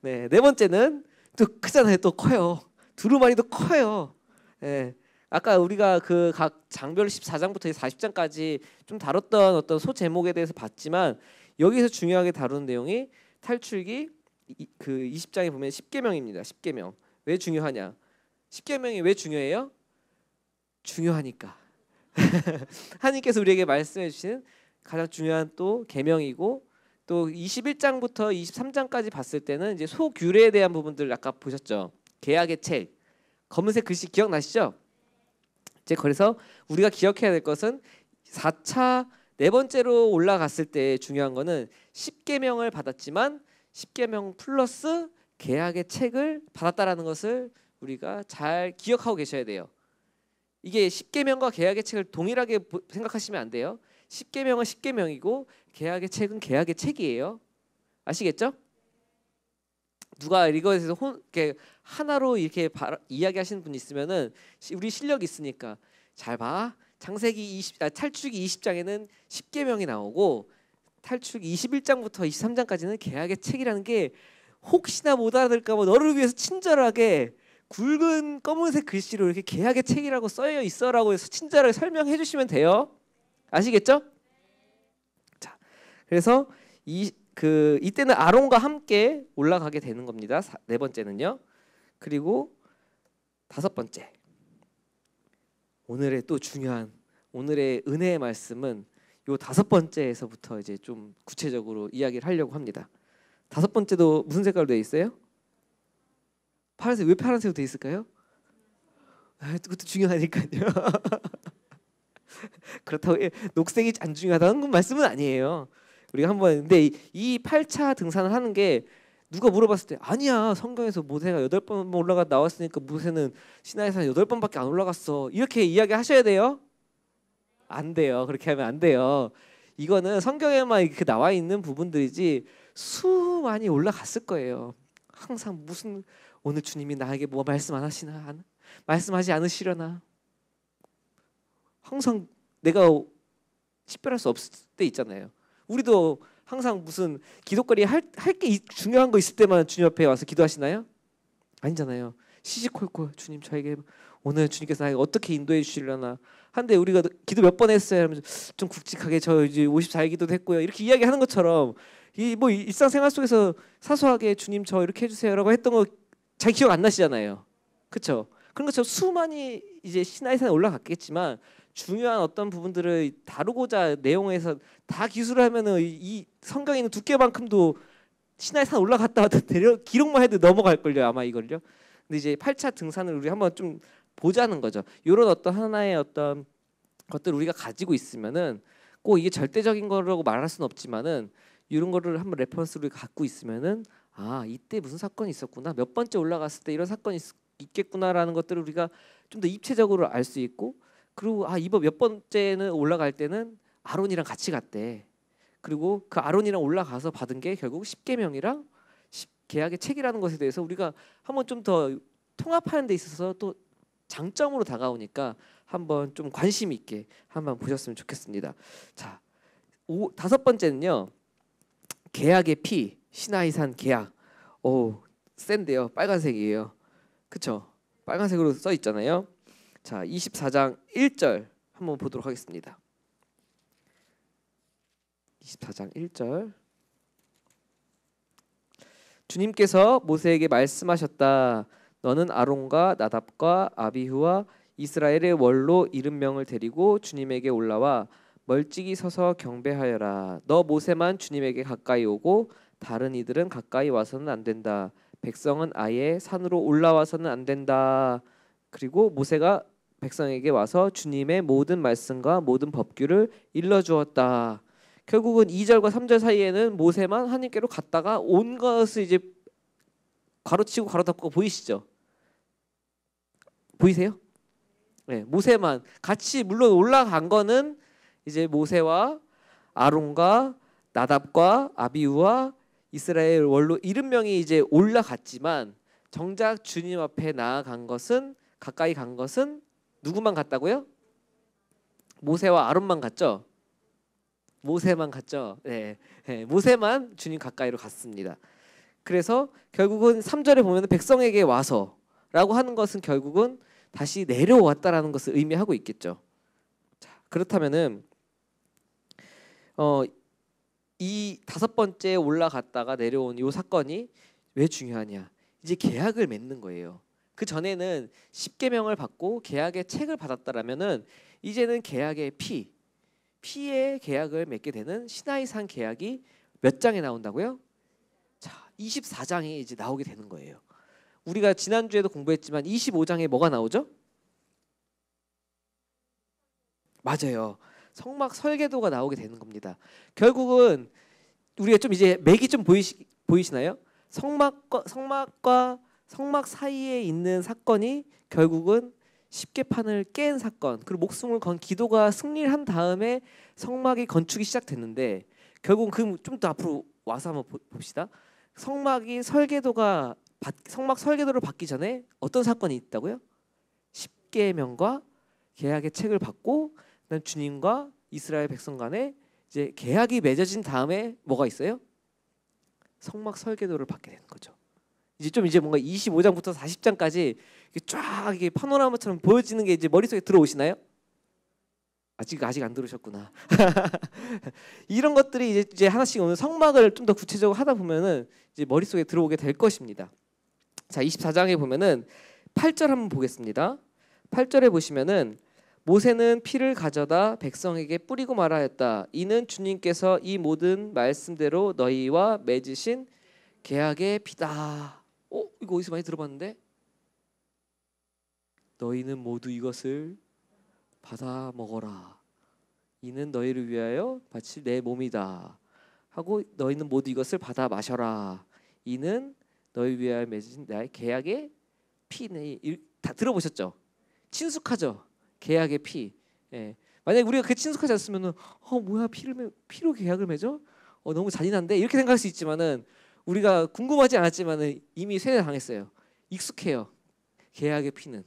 네, 네 번째는 또 크잖아요. 또 커요. 두루마리도 커요. 네. 아까 우리가 그 각 장별 14장부터 40장까지 좀 다뤘던 어떤 소 제목에 대해서 봤지만 여기서 중요하게 다루는 내용이 탈출기 그 20장에 보면 10계명입니다. 10계명. 왜 중요하냐? 10계명이 왜 중요해요? 중요하니까 하나님께서 우리에게 말씀해 주신 가장 중요한 또 계명이고 또 21장부터 23장까지 봤을 때는 이제 소규례에 대한 부분들 아까 보셨죠. 계약의 책 검은색 글씨 기억나시죠? 이제 그래서 우리가 기억해야 될 것은 4차 네 번째로 올라갔을 때 중요한 거는 10계명을 받았지만 10계명 플러스 계약의 책을 받았다라는 것을 우리가 잘 기억하고 계셔야 돼요. 이게 십계명과 계약의 책을 동일하게 생각하시면 안 돼요. 1계명은1계명이고 계약의 책은 계약의 책이에요. 아시겠죠? 누가 이거에 서 혼, 이렇게 하나로 이렇게 바, 이야기하시는 분 있으면은 우리 실력 있으니까 잘 봐. 창세기 20 아, 탈출기 20장에는 1계명이 나오고 탈출기 21장부터 23장까지는 계약의 책이라는 게 혹시나 못 알아들까 봐 너를 위해서 친절하게 굵은 검은색 글씨로 이렇게 계약의 책이라고 써여 있어라고 해서 친절하게 설명해 주시면 돼요. 아시겠죠? 자, 그래서 이 그 이때는 아론과 함께 올라가게 되는 겁니다. 사, 네 번째는요. 그리고 다섯 번째 오늘의 또 중요한 오늘의 은혜의 말씀은 요 다섯 번째에서부터 이제 좀 구체적으로 이야기를 하려고 합니다. 다섯 번째도 무슨 색깔로 되어 있어요? 파란색 왜 파란색으로 돼 있을까요? 아, 그것도 중요하니까요. 그렇다고 녹색이 안 중요하다는 건 말씀은 아니에요. 우리가 한번 근데 이 8차 등산을 하는 게 누가 물어봤을 때 아니야 성경에서 모세가 여덟 번 올라가 나왔으니까 모세는 시나이산 여덟 번밖에 안 올라갔어 이렇게 이야기하셔야 돼요? 안 돼요 그렇게 하면 안 돼요 이거는 성경에만 이렇게 나와 있는 부분들이지 수많이 올라갔을 거예요 항상 무슨 오늘 주님이 나에게 뭐 말씀 안 하시나 말씀하지 않으시려나 항상 내가 식별할 수 없을 때 있잖아요. 우리도 항상 무슨 기도거리 할할 중요한 거 있을 때만 주님 앞에 와서 기도하시나요? 아니잖아요. 시시콜콜 주님 저에게 오늘 주님께서 나에게 어떻게 인도해 주시려나 한데 우리가 기도 몇 번 했어요 하면좀 굵직하게 저 이제 54일 기도도 했고요 이렇게 이야기하는 것처럼 이 뭐 일상생활 속에서 사소하게 주님 저 이렇게 해주세요라고 했던 거잘 기억 안 나시잖아요. 그렇죠? 그런 것처럼 수많이 이제 신화에서 올라갔겠지만 중요한 어떤 부분들을 다루고자 내용에서 다 기술을 하면은 이 성경에 있는 두께만큼도 신화에서 올라갔다 와도 기록만 해도 넘어갈 걸요 아마 이걸요. 근데 이제 8차 등산을 우리 한번 좀 보자는 거죠. 이런 어떤 하나의 어떤 것들 우리가 가지고 있으면은 꼭 이게 절대적인 거라고 말할 수는 없지만은 이런 거를 한번 레퍼런스로 갖고 있으면은 아 이때 무슨 사건이 있었구나 몇 번째 올라갔을 때 이런 사건이 있, 있겠구나라는 것들을 우리가 좀 더 입체적으로 알 수 있고 그리고 아 이번 몇 번째는 올라갈 때는 아론이랑 같이 갔대 그리고 그 아론이랑 올라가서 받은 게 결국 십계명이랑 계약의 책이라는 것에 대해서 우리가 한번 좀 더 통합하는 데 있어서 또 장점으로 다가오니까 한번 좀 관심 있게 한번 보셨으면 좋겠습니다. 자, 오, 다섯 번째는요. 계약의 피, 시나이산 계약. 오, 센데요. 빨간색이에요. 그쵸? 빨간색으로 써 있잖아요. 자, 24장 1절 한번 보도록 하겠습니다. 24장 1절. 주님께서 모세에게 말씀하셨다. 너는 아론과 나답과 아비후와 이스라엘의 원로 이름명을 데리고 주님에게 올라와 멀찍이 서서 경배하여라. 너 모세만 주님에게 가까이 오고 다른 이들은 가까이 와서는 안 된다. 백성은 아예 산으로 올라와서는 안 된다. 그리고 모세가 백성에게 와서 주님의 모든 말씀과 모든 법규를 일러 주었다. 결국은 2절과 3절 사이에는 모세만 하나님께로 갔다가 온 것을 이제 가로치고 가로닫고 보이시죠? 보이세요? 네, 모세만 같이 물론 올라간 거는 이제 모세와 아론과 나답과 아비우와 이스라엘 원로 70명이 이제 올라갔지만 정작 주님 앞에 나아간 것은 가까이 간 것은 누구만 갔다고요? 모세와 아론만 갔죠. 모세만 갔죠. 네. 네. 모세만 주님 가까이로 갔습니다. 그래서 결국은 3절에 보면 백성에게 와서라고 하는 것은 결국은 다시 내려왔다라는 것을 의미하고 있겠죠. 자, 그렇다면은 어, 이 다섯 번째 올라갔다가 내려온 이 사건이 왜 중요하냐? 이제 계약을 맺는 거예요. 그 전에는 십계명을 받고 계약의 책을 받았다라면은 이제는 계약의 피, 피의 계약을 맺게 되는 시나이산 계약이 몇 장에 나온다고요? 자, 24장이 이제 나오게 되는 거예요. 우리가 지난주에도 공부했지만 25장에 뭐가 나오죠? 맞아요. 성막 설계도가 나오게 되는 겁니다. 결국은 우리가 좀 이제 맥이 좀 보이시, 보이시나요? 성막과 성막과 성막 사이에 있는 사건이 결국은 십계판을 깬 사건 그리고 목숨을 건 기도가 승리를 한 다음에 성막이 건축이 시작됐는데 결국은 그좀더 앞으로 와서 한번 봅시다. 성막이 설계도가 성막 설계도를 받기 전에 어떤 사건이 있다고요? 십계명과 계약의 책을 받고 그다음 주님과 이스라엘 백성 간에 이제 계약이 맺어진 다음에 뭐가 있어요? 성막 설계도를 받게 되는 거죠. 이제 좀 이제 뭔가 25장부터 40장까지 쫙 이게 파노라마처럼 보여지는 게 이제 머릿속에 들어오시나요? 아직 아직 안 들으셨구나. 이런 것들이 이제, 이제 하나씩 오는 성막을 좀 더 구체적으로 하다 보면은 이제 머릿속에 들어오게 될 것입니다. 자, 24장에 보면은 8절 한번 보겠습니다. 8절에 보시면은 모세는 피를 가져다 백성에게 뿌리고 말하였다. 이는 주님께서 이 모든 말씀대로 너희와 맺으신 계약의 피다. 어, 이거 어디서 많이 들어봤는데? 너희는 모두 이것을 받아 먹어라. 이는 너희를 위하여 바칠 내 몸이다. 하고 너희는 모두 이것을 받아 마셔라. 이는 너희 위하여 맺은 나의 계약의 피네. 다 들어보셨죠? 친숙하죠? 계약의 피. 예. 만약에 우리가 그 친숙하지 않으면은 어 뭐야 피를 매, 피로 계약을 맺어? 어 너무 잔인한데 이렇게 생각할 수 있지만은 우리가 궁금하지 않았지만은 이미 세뇌 당했어요. 익숙해요. 계약의 피는.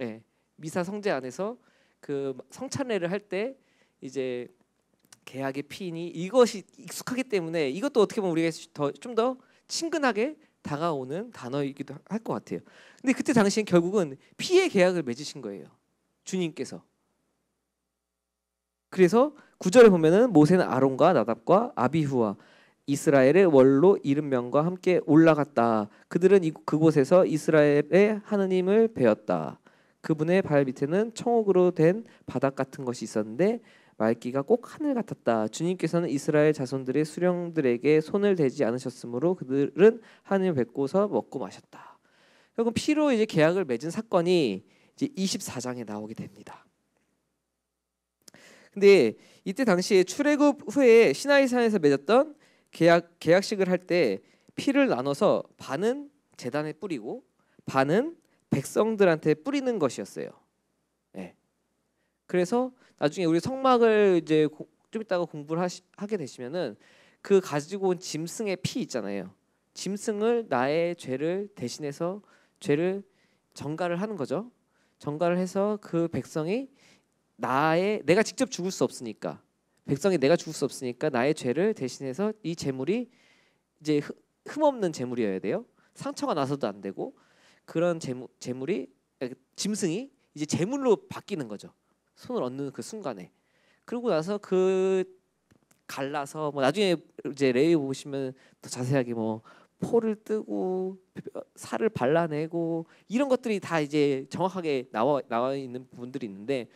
예. 미사 성제 안에서 그 성찬례를 할 때 이제 계약의 피인이 이것이 익숙하기 때문에 이것도 어떻게 보면 우리가 더 좀더 더 친근하게 다가오는 단어이기도 할 것 같아요. 근데 그때 당시엔 결국은 피의 계약을 맺으신 거예요. 주님께서. 그래서 구절에 보면은 모세는 아론과 나답과 아비후와 이스라엘의 원로 이름명과 함께 올라갔다. 그들은 이, 그곳에서 이스라엘의 하느님을 배웠다. 그분의 발 밑에는 청옥으로 된 바닥 같은 것이 있었는데 말기가 꼭 하늘 같았다. 주님께서는 이스라엘 자손들의 수령들에게 손을 대지 않으셨으므로 그들은 하늘을 뵙고서 먹고 마셨다. 결국 피로 이제 계약을 맺은 사건이 이제 24장에 나오게 됩니다. 근데 이때 당시에 출애굽 후에 시나이산에서 맺었던 계약 계약식을 할 때 피를 나눠서 반은 재단에 뿌리고 반은 백성들한테 뿌리는 것이었어요. 예. 네. 그래서 나중에 우리 성막을 이제 좀 이따가 공부를 하시, 하게 되시면은 그 가지고 온 짐승의 피 있잖아요. 짐승을 나의 죄를 대신해서 죄를 전가를 하는 거죠. 전가를 해서 그 백성이 나의 내가 직접 죽을 수 없으니까 백성이 내가 죽을 수 없으니까 나의 죄를 대신해서 이 재물이 이제 흠없는 재물이어야 돼요. 상처가 나서도 안 되고 그런 재물, 재물이 그러니까 짐승이 이제 재물로 바뀌는 거죠. 손을 얻는 그 순간에. 그러고 나서 그 갈라서 뭐 나중에 이제 레이 보시면 더 자세하게 뭐 포를 뜨고 살을 발라내고 이런 것들이 다 이제 정확하게 나와 나와 있는 부분들이 있는데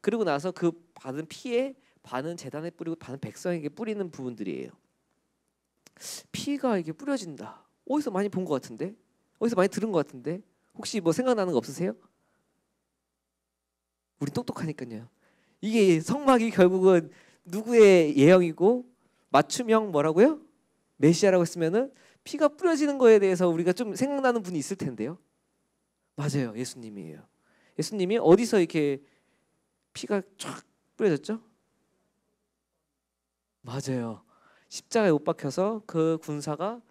그리고 나서 그 받은 피에 반은 재단에 뿌리고 반은 백성에게 뿌리는 부분들이에요. 피가 이게 뿌려진다. 어디서 많이 본 것 같은데? 어디서 많이 들은 것 같은데? 혹시 뭐 생각나는 거 없으세요? 우리 똑똑하니까요. 이게 성막이 결국은 누구의 예형이고 맞춤형 뭐라고요? 메시아라고 했으면은 피가 뿌려지는 거에 대해서 우리가 좀 생각나는 분이 있을 텐데요. 맞아요. 예수님이에요. 예수님이 어디서 이렇게 피가 쫙 뿌려졌죠? 맞아요. 십자가에 못 박혀서 그 군사가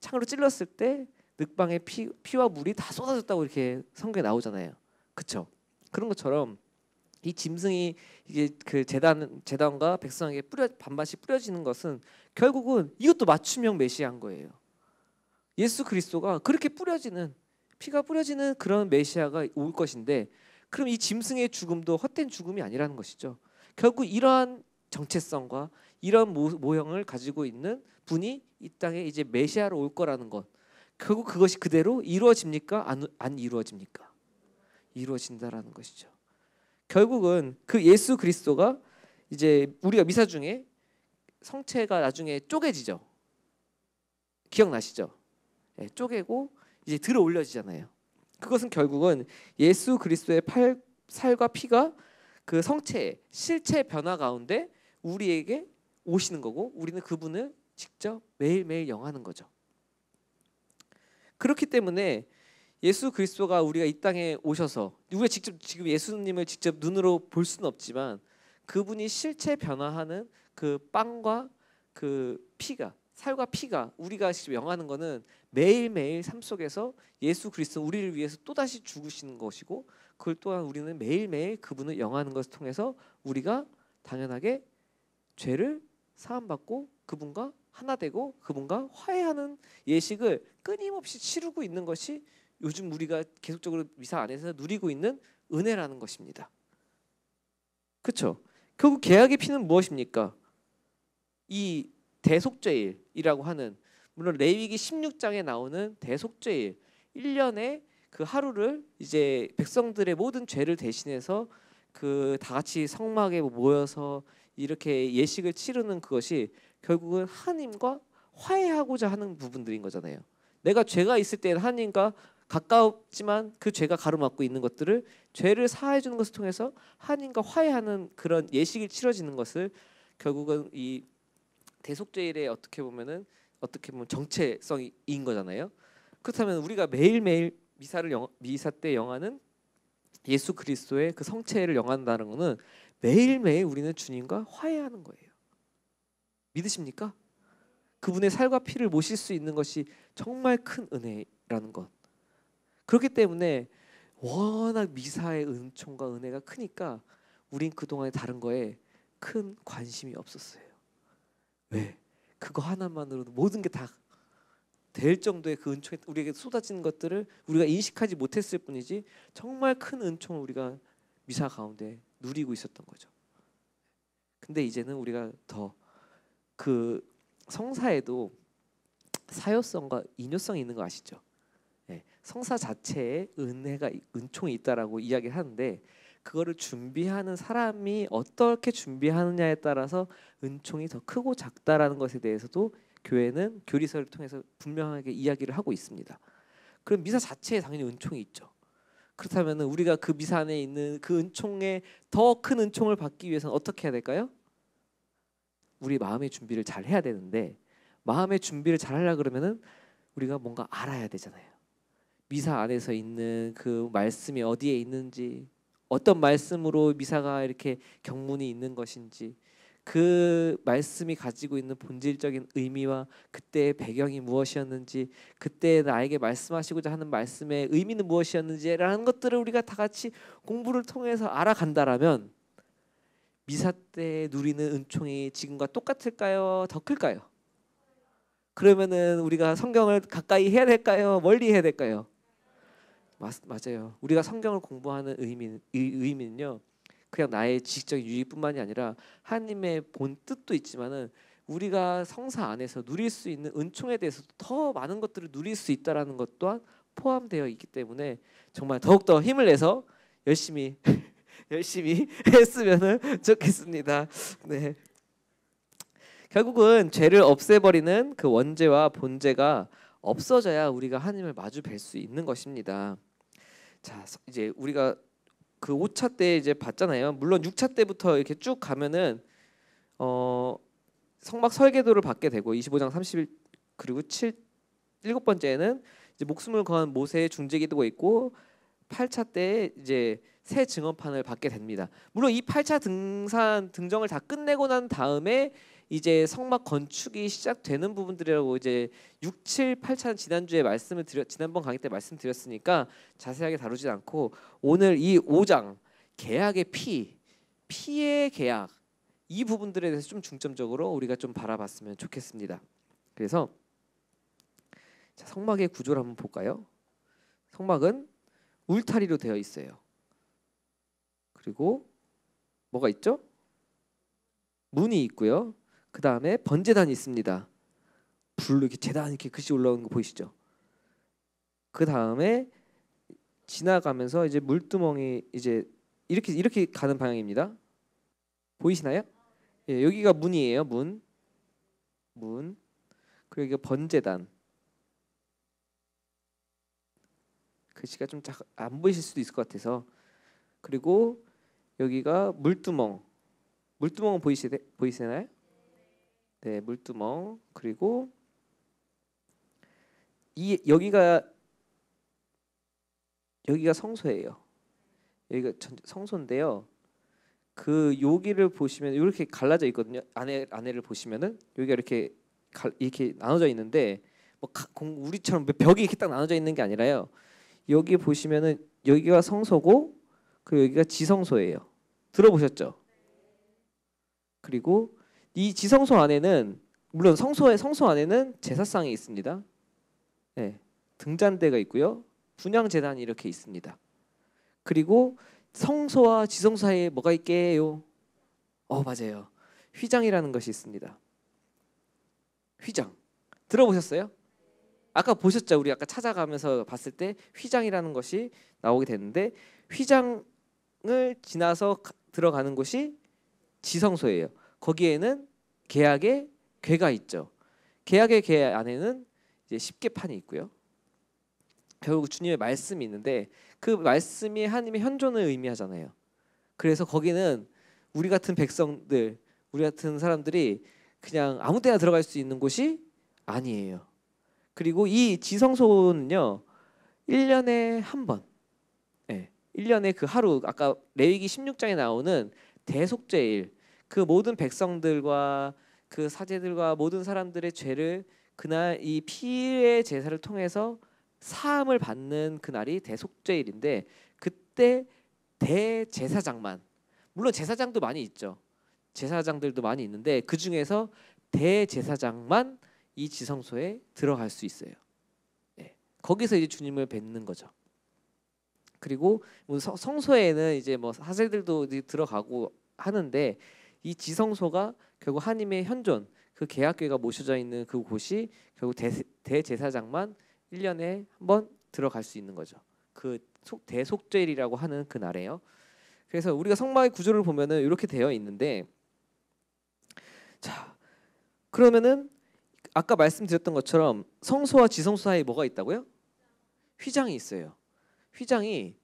창으로 찔렀을 때 늑방의 피, 피와 물이 다 쏟아졌다고 이렇게 성경에 나오잖아요. 그쵸? 그런 것처럼 이 짐승이 이게 그 재단 재단과 백성에게 뿌려 반반씩 뿌려지는 것은 결국은 이것도 맞춤형 메시아인 거예요. 예수 그리스도가 그렇게 뿌려지는 피가 뿌려지는 그런 메시아가 올 것인데 그럼 이 짐승의 죽음도 헛된 죽음이 아니라는 것이죠. 결국 이러한 정체성과 이런 모, 형을 가지고 있는 분이 이 땅에 이제 메시아로 올 거라는 것. 결국 그것이 그대로 이루어집니까? 안, 안 이루어집니까? 이루어진다라는 것이죠. 결국은 그 예수 그리스도가 이제 우리가 미사 중에 성체가 나중에 쪼개지죠. 기억나시죠? 예, 쪼개고 이제 들어 올려지잖아요. 그것은 결국은 예수 그리스도의 팔, 살과 피가 그 성체 실체 변화 가운데 우리에게 오시는 거고 우리는 그분을 직접 매일매일 영하는 거죠. 그렇기 때문에 예수 그리스도가 우리가 이 땅에 오셔서 우리가 직접 지금 예수님을 직접 눈으로 볼 수는 없지만 그분이 실체 변화하는 그 빵과 그 피가 살과 피가 우리가 지금 영하는 것은 매일매일 삶 속에서 예수 그리스도 우리를 위해서 또다시 죽으시는 것이고 그걸 또한 우리는 매일매일 그분을 영하는 것을 통해서 우리가 당연하게 죄를 사함받고 그분과 하나 되고 그분과 화해하는 예식을 끊임없이 치르고 있는 것이 요즘 우리가 계속적으로 미사 안에서 누리고 있는 은혜라는 것입니다. 그렇죠? 결국 계약의 피는 무엇입니까? 이 대속죄일이라고 하는 물론 레위기 16장에 나오는 대속죄일 1년에 그 하루를 이제 백성들의 모든 죄를 대신해서 그 다 같이 성막에 모여서 이렇게 예식을 치르는 그것이 결국은 하나님과 화해하고자 하는 부분들인 거잖아요. 내가 죄가 있을 때는 하나님과 가깝지만 그 죄가 가로막고 있는 것들을 죄를 사해 주는 것을 통해서 하나님과 화해하는 그런 예식이 치러지는 것을 결국은 이 대속죄일의 어떻게 보면은 어떻게 보면 정체성인 거잖아요. 그렇다면 우리가 매일매일 미사를 영, 미사 때 영하는 예수 그리스도의 그 성체를 영한다는 거는 매일매일 우리는 주님과 화해하는 거예요. 믿으십니까? 그분의 살과 피를 모실 수 있는 것이 정말 큰 은혜라는 것. 그렇기 때문에 워낙 미사의 은총과 은혜가 크니까 우린 그동안에 다른 거에 큰 관심이 없었어요. 왜? 네. 네. 그거 하나만으로도 모든 게 다 될 정도의 그 은총이 우리에게 쏟아지는 것들을 우리가 인식하지 못했을 뿐이지 정말 큰 은총을 우리가 미사 가운데 누리고 있었던 거죠. 근데 이제는 우리가 더 그 성사에도 사효성과 인효성이 있는 거 아시죠? 예. 성사 자체에 은혜가 은총이 있다라고 이야기를 하는데 그거를 준비하는 사람이 어떻게 준비하느냐에 따라서 은총이 더 크고 작다라는 것에 대해서도 교회는 교리서를 통해서 분명하게 이야기를 하고 있습니다. 그럼 미사 자체에 당연히 은총이 있죠. 그렇다면 우리가 그 미사 안에 있는 그 은총에 더 큰 은총을 받기 위해서는 어떻게 해야 될까요? 우리 마음의 준비를 잘 해야 되는데 마음의 준비를 잘 하려 그러면은 우리가 뭔가 알아야 되잖아요. 미사 안에서 있는 그 말씀이 어디에 있는지 어떤 말씀으로 미사가 이렇게 경문이 있는 것인지 그 말씀이 가지고 있는 본질적인 의미와 그때의 배경이 무엇이었는지 그때 나에게 말씀하시고자 하는 말씀의 의미는 무엇이었는지라는 것들을 우리가 다 같이 공부를 통해서 알아간다라면 미사 때 누리는 은총이 지금과 똑같을까요? 더 클까요? 그러면은 우리가 성경을 가까이 해야 될까요? 멀리 해야 될까요? 맞아요. 우리가 성경을 공부하는 의미는, 의, 미는요 그냥 나의 지식적인 유익뿐만이 아니라 하나님의 본 뜻도 있지만은 우리가 성사 안에서 누릴 수 있는 은총에 대해서 더 많은 것들을 누릴 수 있다라는 것 또한 포함되어 있기 때문에 정말 더욱더 힘을 내서 열심히 열심히 했으면 좋겠습니다. 네. 결국은 죄를 없애버리는 그 원죄와 본죄가 없어져야 우리가 하나님을 마주 뵐 수 있는 것입니다. 자 이제 우리가 그 5차 때 이제 봤잖아요. 물론 6차 때부터 이렇게 쭉 가면은 어 성막 설계도를 받게 되고 25장 30일 그리고 7 일곱 번째는 이제 목숨을 건 모세의 중재기도가 있고 8차 때 이제 새 증언판을 받게 됩니다. 물론 이 8차 등산 등정을 다 끝내고 난 다음에 이제 성막 건축이 시작되는 부분들이라고 이제 6, 7, 8차 지난주에 말씀을 드렸 지난번 강의 때 말씀드렸으니까 자세하게 다루진 않고 오늘 이 5장 계약의 피, 피의 계약 이 부분들에 대해서 좀 중점적으로 우리가 좀 바라봤으면 좋겠습니다. 그래서 자, 성막의 구조를 한번 볼까요? 성막은 울타리로 되어 있어요. 그리고 뭐가 있죠? 문이 있고요. 그 다음에 번제단이 있습니다. 불로 이렇게 재단 이렇게 글씨 올라오는 거 보이시죠? 그 다음에 지나가면서 이제 물두멍이 이제 이렇게 이렇게 가는 방향입니다. 보이시나요? 예, 여기가 문이에요. 문. 문. 그리고 여기가 번제단. 글씨가 좀안 보이실 수도 있을 것 같아서. 그리고 여기가 물두멍. 물두멍은 보이시나요? 네, 물두멍. 그리고 이 여기가 여기가 성소예요. 여기가 성소인데요. 그 여기를 보시면 이렇게 갈라져 있거든요. 안에 안에를 보시면은 여기가 이렇게 갈, 이렇게 나눠져 있는데 뭐 가, 우리처럼 뭐 벽이 이렇게 딱 나눠져 있는 게 아니라요. 여기 보시면은 여기가 성소고 그 여기가 지성소예요. 들어보셨죠? 그리고 이 지성소 안에는 물론 성소의 성소 안에는 제사상이 있습니다. 네, 등잔대가 있고요. 분양재단이 이렇게 있습니다. 그리고 성소와 지성 소 사이에 뭐가 있게요? 어 맞아요. 휘장이라는 것이 있습니다. 휘장 들어보셨어요? 아까 보셨죠? 우리 아까 찾아가면서 봤을 때 휘장이라는 것이 나오게 되는데 휘장을 지나서 들어가는 곳이 지성소예요. 거기에는 계약의 괴가 있죠. 계약의 괴 안에는 이제 쉽게 판이 있고요. 결국 주님의 말씀이 있는데 그 말씀이 하나님의 현존을 의미하잖아요. 그래서 거기는 우리 같은 백성들, 우리 같은 사람들이 그냥 아무 때나 들어갈 수 있는 곳이 아니에요. 그리고 이 지성소는요. 1년에 한 번. 예. 네, 1년에 그 하루 아까 레위기 16장에 나오는 대속죄일 그 모든 백성들과 그 사제들과 모든 사람들의 죄를 그날 이 피의 제사를 통해서 사함을 받는 그날이 대속죄일인데 그때 대제사장만 물론 제사장도 많이 있죠. 제사장들도 많이 있는데 그 중에서 대제사장만 이 지성소에 들어갈 수 있어요. 네. 거기서 이제 주님을 뵙는 거죠. 그리고 뭐 성소에는 이제 뭐 사제들도 들어가고 하는데 이 지성소가 결국 하나님의 현존 그 계약궤가 모셔져 있는 그 곳이 결국 대, 제사장만 1년에 한번 들어갈 수 있는 거죠. 그 속, 대속죄일이라고 하는 그 날에요. 그래서 우리가 성막의 구조를 보면은 이렇게 되어 있는데 자 그러면은 아까 말씀드렸던 것처럼 성소와 지성소 사이에 뭐가 있다고요? 휘장이 있어요. 휘장이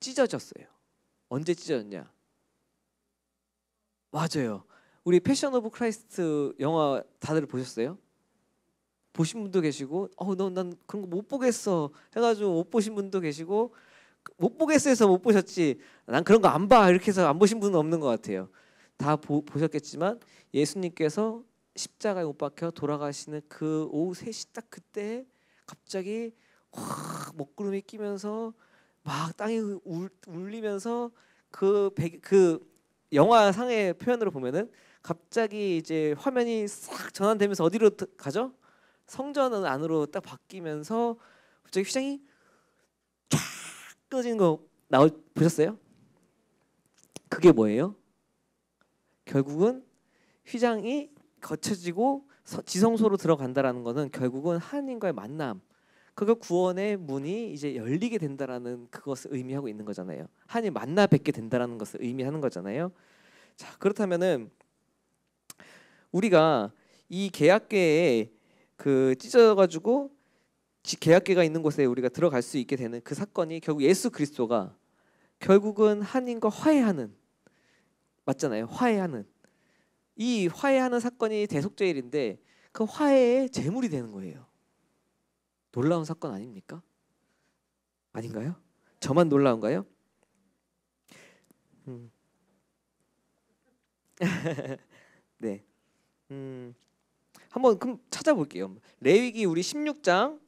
찢어졌어요. 언제 찢어졌냐? 맞아요. 우리 패션 오브 크라이스트 영화 다들 보셨어요? 보신 분도 계시고 어넌난 그런 거 못 보겠어 해가지고 못 보신 분도 계시고 못 보겠어 해서 못 보셨지 난 그런 거 안 봐 이렇게 해서 안 보신 분은 없는 것 같아요 다 보, 보셨겠지만 예수님께서 십자가에 못 박혀 돌아가시는 그 오후 3시 딱 그때 갑자기 확 먹구름이 끼면서 막 땅이 울, 울리면서 그, 배, 그 영화상의 표현으로 보면은 갑자기 이제 화면이 싹 전환되면서 어디로 가죠? 성전 안으로 딱 바뀌면서 갑자기 휘장이 쫙 끄진 거 나올 보셨어요? 그게 뭐예요? 결국은 휘장이 거쳐지고 지성소로 들어간다라는 것은 결국은 하나님과의 만남, 그가 구원의 문이 이제 열리게 된다라는 그것을 의미하고 있는 거잖아요. 하나님 만나 뵙게 된다라는 것을 의미하는 거잖아요. 자 그렇다면은 우리가 이 계약계에 그 찢어가지고 계약계가 있는 곳에 우리가 들어갈 수 있게 되는 그 사건이 결국 예수 그리스도가 결국은 하나님과 화해하는 맞잖아요. 화해하는 이 화해하는 사건이 대속제일인데 그 화해의 제물이 되는 거예요. 놀라운 사건 아닙니까? 아닌가요? 저만 놀라운가요? 음. 네. 음. 한번 그럼 찾아볼게요. 레위기 우리 16장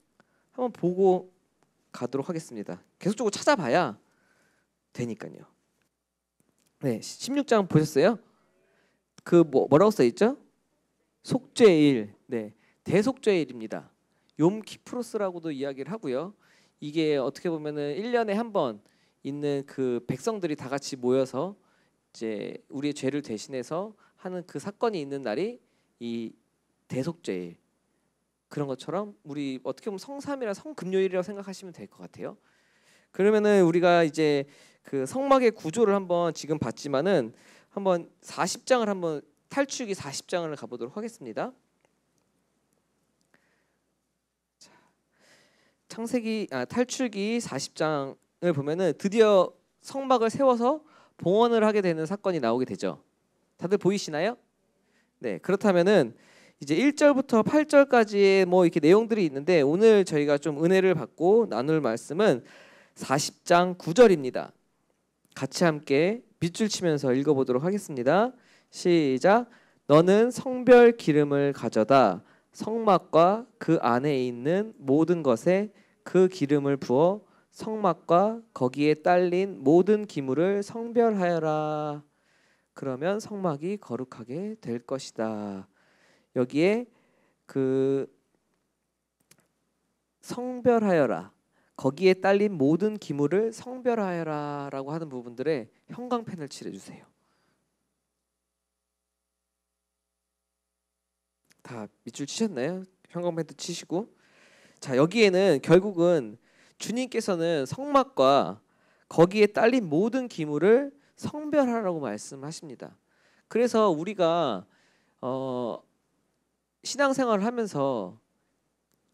한번 보고 가도록 하겠습니다. 계속적으로 찾아봐야 되니까요. 네, 16장 보셨어요? 그 뭐, 라고써 있죠? 속죄일. 네. 대속죄일입니다. 욤키프로스라고도 이야기를 하고요. 이게 어떻게 보면은 1년에 한 번 있는 그 백성들이 다 같이 모여서 이제 우리의 죄를 대신해서 하는 그 사건이 있는 날이 이 대속죄일 그런 것처럼 우리 어떻게 보면 성삼이나 성금요일이라고 생각하시면 될 것 같아요. 그러면은 우리가 이제 그 성막의 구조를 한번 지금 봤지만은 한번 40장을 한번 탈출기 40장을 가보도록 하겠습니다. 창세기 아, 탈출기 40장을 보면은 드디어 성막을 세워서 봉헌을 하게 되는 사건이 나오게 되죠. 다들 보이시나요? 네, 그렇다면은 이제 1절부터 8절까지의 뭐 이렇게 내용들이 있는데 오늘 저희가 좀 은혜를 받고 나눌 말씀은 40장 9절입니다. 같이 함께 밑줄 치면서 읽어 보도록 하겠습니다. 시작. 너는 성별 기름을 가져다 성막과 그 안에 있는 모든 것에 그 기름을 부어 성막과 거기에 딸린 모든 기물을 성별하여라. 그러면 성막이 거룩하게 될 것이다. 여기에 그 성별하여라. 거기에 딸린 모든 기물을 성별하여라라고 하는 부분들에 형광펜을 칠해 주세요. 다 밑줄 치셨나요? 형광펜도 치시고 자 여기에는 결국은 주님께서는 성막과 거기에 딸린 모든 기물을 성별하라고 말씀하십니다. 그래서 우리가 어, 신앙생활을 하면서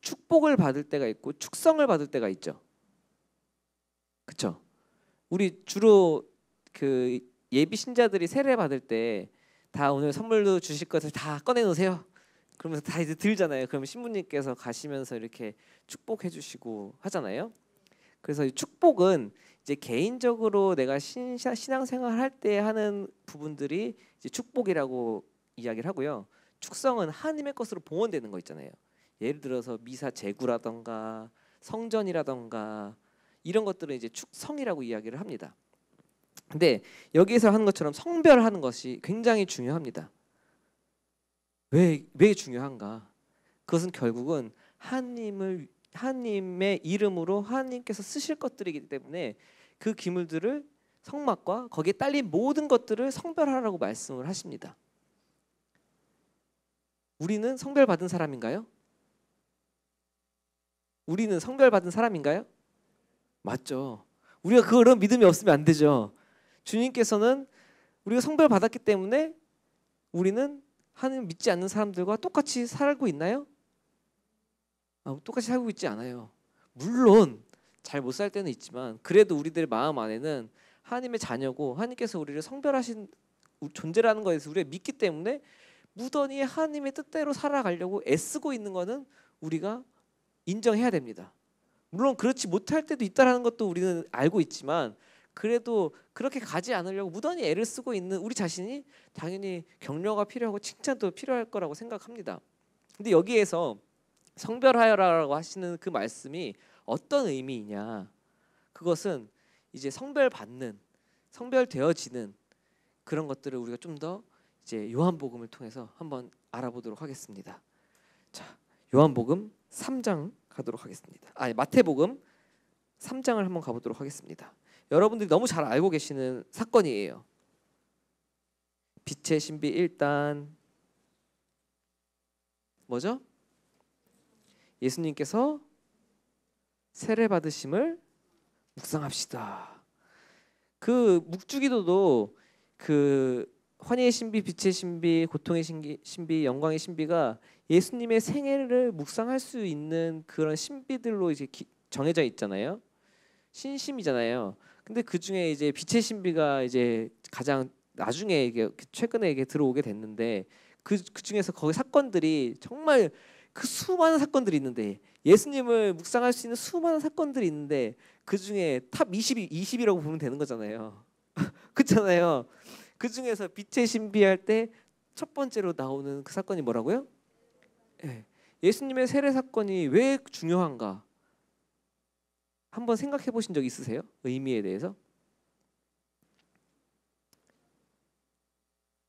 축복을 받을 때가 있고 축성을 받을 때가 있죠. 그렇죠? 우리 주로 그 예비 신자들이 세례 받을 때 다 오늘 선물로 주실 것을 다 꺼내 놓으세요. 그러면서 다 이제 들잖아요. 그럼 신부님께서 가시면서 이렇게 축복해 주시고 하잖아요. 그래서 축복은 이제 개인적으로 내가 신, 신앙생활 할때 하는 부분들이 이제 축복이라고 이야기를 하고요. 축성은 하나님의 것으로 봉헌되는 거 있잖아요. 예를 들어서 미사 제구라던가 성전이라던가 이런 것들은 이제 축성이라고 이야기를 합니다. 근데 여기에서 하는 것처럼 성별하는 것이 굉장히 중요합니다. 왜, 왜 중요한가? 그것은 결국은 하나님을 하나님의 이름으로 하나님께서 쓰실 것들이기 때문에 그 기물들을 성막과 거기에 딸린 모든 것들을 성별하라고 말씀을 하십니다. 우리는 성별받은 사람인가요? 우리는 성별받은 사람인가요? 맞죠. 우리가 그런 믿음이 없으면 안 되죠. 주님께서는 우리가 성별받았기 때문에 우리는 하나님 믿지 않는 사람들과 똑같이 살고 있나요? 아, 뭐 똑같이 살고 있지 않아요. 물론 잘 못 살 때는 있지만 그래도 우리들의 마음 안에는 하나님의 자녀고 하나님께서 우리를 성별하신 존재라는 것에 서 우리가 믿기 때문에 무던히 하나님의 뜻대로 살아가려고 애쓰고 있는 것은 우리가 인정해야 됩니다. 물론 그렇지 못할 때도 있다라는 것도 우리는 알고 있지만 그래도 그렇게 가지 않으려고 무던히 애를 쓰고 있는 우리 자신이 당연히 격려가 필요하고 칭찬도 필요할 거라고 생각합니다. 근데 여기에서 성별하여라라고 하시는 그 말씀이 어떤 의미이냐? 그것은 이제 성별받는 성별되어지는 그런 것들을 우리가 좀 더 이제 요한복음을 통해서 한번 알아보도록 하겠습니다. 자, 요한복음 3장 가도록 하겠습니다. 아니 마태복음 3장을 한번 가보도록 하겠습니다. 여러분들이 너무 잘 알고 계시는 사건이에요. 빛의 신비 일단 뭐죠? 예수님께서 세례 받으심을 묵상합시다. 그 묵주기도도 그 환희의 신비, 빛의 신비, 고통의 신기, 신비, 영광의 신비가 예수님의 생애를 묵상할 수 있는 그런 신비들로 이제 기, 정해져 있잖아요. 신심이잖아요. 근데 그 중에 이제 빛의 신비가 이제 가장 나중에 이게 최근에 이게 들어오게 됐는데 그, 그 중에서 거기 사건들이 정말 그 수많은 사건들이 있는데 예수님을 묵상할 수 있는 수많은 사건들이 있는데 그 중에 탑 20, 20이라고 보면 되는 거잖아요. 그렇잖아요. 그 중에서 빛의 신비할 때 첫 번째로 나오는 그 사건이 뭐라고요? 예. 예수님의 세례 사건이 왜 중요한가? 한번 생각해 보신 적 있으세요? 의미에 대해서?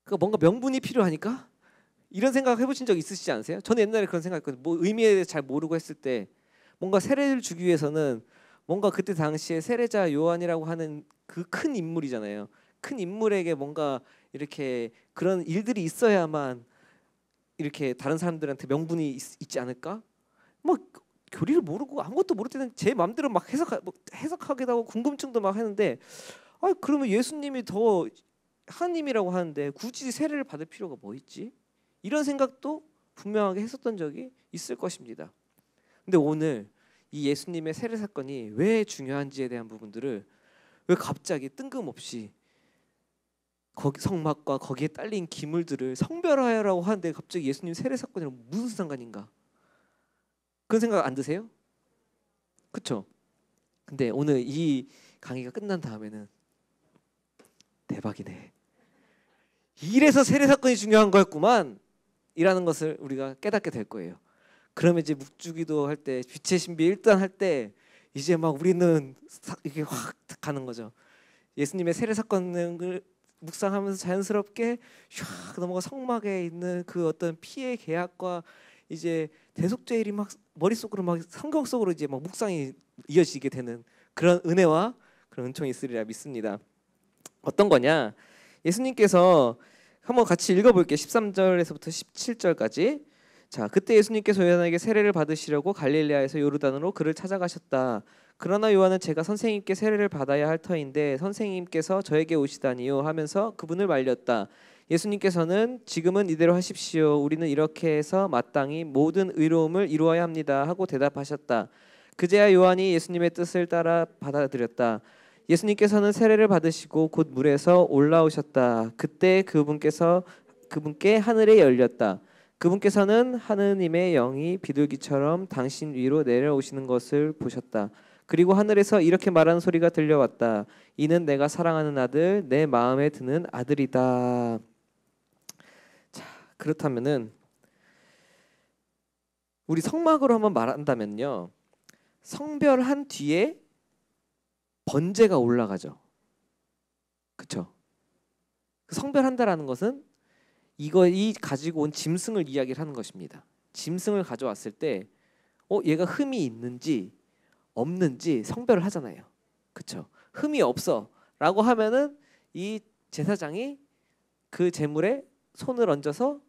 그 뭔가 명분이 필요하니까 이런 생각 해보신 적 있으시지 않으세요? 저는 옛날에 그런 생각했거든요. 뭐 의미에 대해 잘 모르고 했을 때 뭔가 세례를 주기 위해서는 뭔가 그때 당시에 세례자 요한이라고 하는 그 큰 인물이잖아요. 큰 인물에게 뭔가 이렇게 그런 일들이 있어야만 이렇게 다른 사람들한테 명분이 있, 지 않을까? 뭐 교리를 모르고 아무것도 모를 때는 제 마음대로 막 해석하, 뭐 해석하게 하고 궁금증도 막 했는데 아 그러면 예수님이 더 하나님이라고 하는데 굳이 세례를 받을 필요가 뭐 있지? 이런 생각도 분명하게 했었던 적이 있을 것입니다. 근데 오늘 이 예수님의 세례 사건이 왜 중요한지에 대한 부분들을 왜 갑자기 뜬금없이 거기 성막과 거기에 딸린 기물들을 성별하여라고 하는데 갑자기 예수님 세례 사건이랑 무슨 상관인가? 그런 생각 안 드세요? 그쵸? 근데 오늘 이 강의가 끝난 다음에는 대박이네. 이래서 세례 사건이 중요한 거였구만. 이라는 것을 우리가 깨닫게 될 거예요. 그러면 이제 묵주기도 할 때 빛의 신비 일단 할 때 이제 막 우리는 이게 확 가는 거죠. 예수님의 세례 사건을 묵상하면서 자연스럽게 샥 넘어가 성막에 있는 그 어떤 피해 계약과 이제 대속죄일이 막 머릿속으로 막 성경 속으로 이제 막 묵상이 이어지게 되는 그런 은혜와 그런 은총이 있으리라 믿습니다. 어떤 거냐? 예수님께서 한번 같이 읽어볼게요. 13절에서부터 17절까지. 자, 그때 예수님께서 요한에게 세례를 받으시려고 갈릴리아에서 요르단으로 그를 찾아가셨다. 그러나 요한은 제가 선생님께 세례를 받아야 할 터인데 선생님께서 저에게 오시다니요 하면서 그분을 말렸다. 예수님께서는 지금은 이대로 하십시오. 우리는 이렇게 해서 마땅히 모든 의로움을 이루어야 합니다. 하고 대답하셨다. 그제야 요한이 예수님의 뜻을 따라 받아들였다. 예수님께서는 세례를 받으시고 곧 물에서 올라오셨다. 그때 그분께서 그분께 하늘에 열렸다. 그분께서는 하느님의 영이 비둘기처럼 당신 위로 내려오시는 것을 보셨다. 그리고 하늘에서 이렇게 말하는 소리가 들려왔다. 이는 내가 사랑하는 아들, 내 마음에 드는 아들이다. 그렇다면은 우리 성막으로 한번 말한다면요. 성별한 뒤에 번제가 올라가죠. 그렇죠? 그 성별한다라는 것은 이거이 가지고 온 짐승을 이야기를 하는 것입니다. 짐승을 가져왔을 때 어, 얘가 흠이 있는지 없는지 성별을 하잖아요. 그렇죠? 흠이 없어라고 하면은 이 제사장이 그재물에 손을 얹어서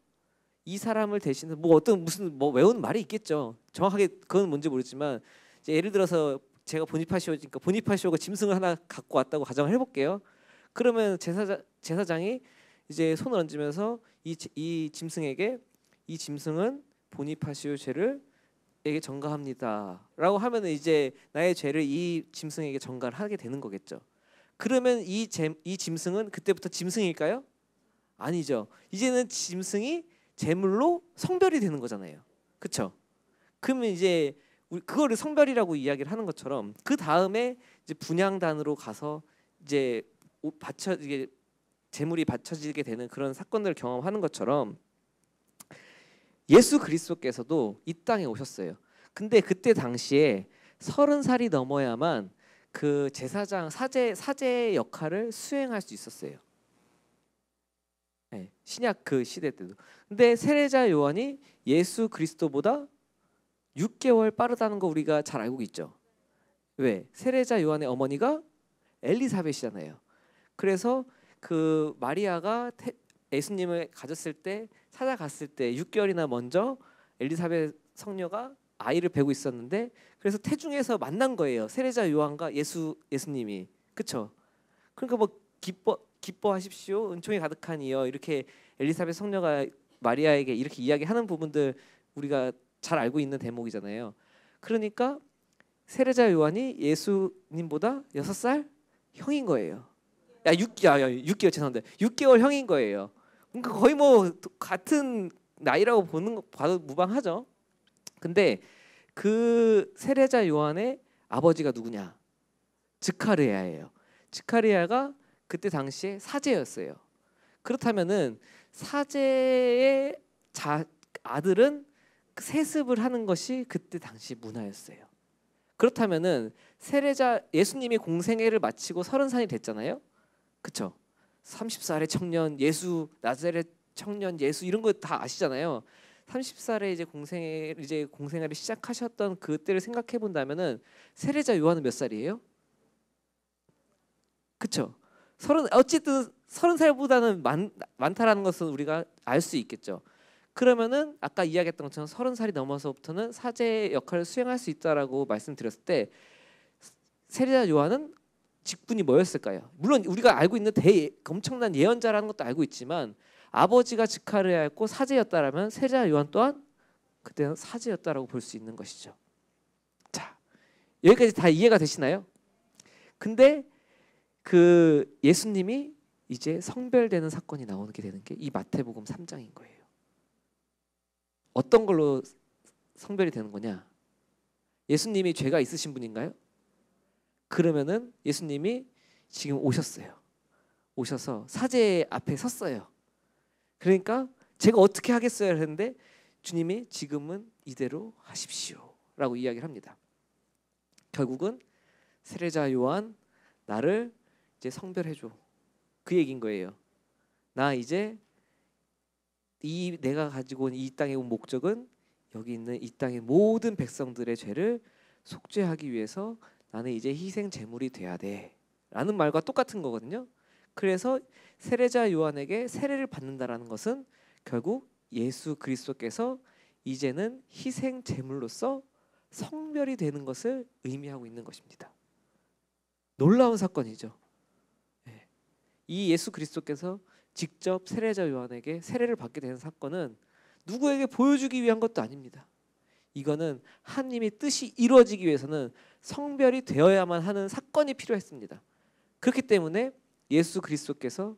이 사람을 대신해서 뭐 어떤 무슨 뭐외운 말이 있겠죠. 정확하게 그건 뭔지 모르지만 예를 들어서 제가 보니파시오니까 보니파시오가 짐승을 하나 갖고 왔다고 가정을 해볼게요. 그러면 제사장 제사장이 이제 손을 얹으면서 이, 이 짐승에게 이 짐승은 보니파시오 죄를 에게 전가합니다라고 하면은 이제 나의 죄를 이 짐승에게 전가를 하게 되는 거겠죠. 그러면 이, 제, 이 짐승은 그때부터 짐승일까요? 아니죠. 이제는 짐승이 제물로 성별이 되는 거잖아요. 그렇죠? 그러면 이제 그거를 성별이라고 이야기를 하는 것처럼 그 다음에 이제 분양단으로 가서 이제 바쳐 이게 재물이 바쳐지게 되는 그런 사건들을 경험하는 것처럼 예수 그리스도께서도 이 땅에 오셨어요. 근데 그때 당시에 서른 살이 넘어야만 그 제사장 사제 사제의 역할을 수행할 수 있었어요. 네, 신약 그 시대 때도 근데 세례자 요한이 예수 그리스도보다 6개월 빠르다는 거 우리가 잘 알고 있죠. 왜? 세례자 요한의 어머니가 엘리사벳이잖아요. 그래서 그 마리아가 태, 예수님을 가졌을 때 찾아갔을 때 6개월이나 먼저 엘리사벳 성녀가 아이를 베고 있었는데 그래서 태중에서 만난 거예요. 세례자 요한과 예수 예수님이. 그렇죠? 그러니까 뭐 기뻐 기뻐하십시오. 은총이 가득한 이여 이렇게 엘리사벳 성녀가 마리아에게 이렇게 이야기하는 부분들 우리가 잘 알고 있는 대목이잖아요. 그러니까 세례자 요한이 예수님보다 여섯 살 형인 거예요. 야, 6, 야, 야 6개월 죄송한데 6개월 형인 거예요. 그러니까 거의 뭐 같은 나이라고 보는 거 봐도 무방하죠. 근데 그 세례자 요한의 아버지가 누구냐? 즉카리아예요즉카리아가 그때 당시에 사제였어요. 그렇다면은 사제의 자, 아들은 그 세습을 하는 것이 그때 당시 문화였어요. 그렇다면은 세례자 예수님이 공생애를 마치고 서른 살이 됐잖아요. 그쵸? 30살의 청년 예수 나사렛 청년 예수 이런 거 다 아시잖아요. 30살에 이제 공생 이제 공생애를 시작하셨던 그때를 생각해 본다면은 세례자 요한은 몇 살이에요? 그쵸? 서른 어쨌든 서른 살보다는 많, 다라는 것은 우리가 알 수 있겠죠. 그러면은 아까 이야기했던 것처럼 서른 살이 넘어서부터는 사제의 역할을 수행할 수 있다라고 말씀드렸을 때 세례자 요한은 직분이 뭐였을까요? 물론 우리가 알고 있는 대 엄청난 예언자라는 것도 알고 있지만 아버지가 직할을 했고 사제였다라면 세례자 요한 또한 그때는 사제였다라고 볼 수 있는 것이죠. 자 여기까지 다 이해가 되시나요? 근데 그 예수님이 이제 성별되는 사건이 나오게 되는 게 이 마태복음 3장인 거예요. 어떤 걸로 성별이 되는 거냐? 예수님이 죄가 있으신 분인가요? 그러면은 예수님이 지금 오셨어요. 오셔서 사제 앞에 섰어요. 그러니까 제가 어떻게 하겠어요? 했는데 주님이 지금은 이대로 하십시오라고 이야기를 합니다. 결국은 세례자 요한 나를 이제 성별해 줘. 그 얘긴 거예요. 나 이제 이 내가 가지고 온 이 땅에 목적은 여기 있는 이 땅의 모든 백성들의 죄를 속죄하기 위해서 나는 이제 희생 제물이 돼야 돼라는 말과 똑같은 거거든요. 그래서 세례자 요한에게 세례를 받는다라는 것은 결국 예수 그리스도께서 이제는 희생 제물로서 성별이 되는 것을 의미하고 있는 것입니다. 놀라운 사건이죠. 이 예수 그리스도께서 직접 세례자 요한에게 세례를 받게 되는 사건은 누구에게 보여주기 위한 것도 아닙니다. 이거는 하나님의 뜻이 이루어지기 위해서는 성별이 되어야만 하는 사건이 필요했습니다. 그렇기 때문에 예수 그리스도께서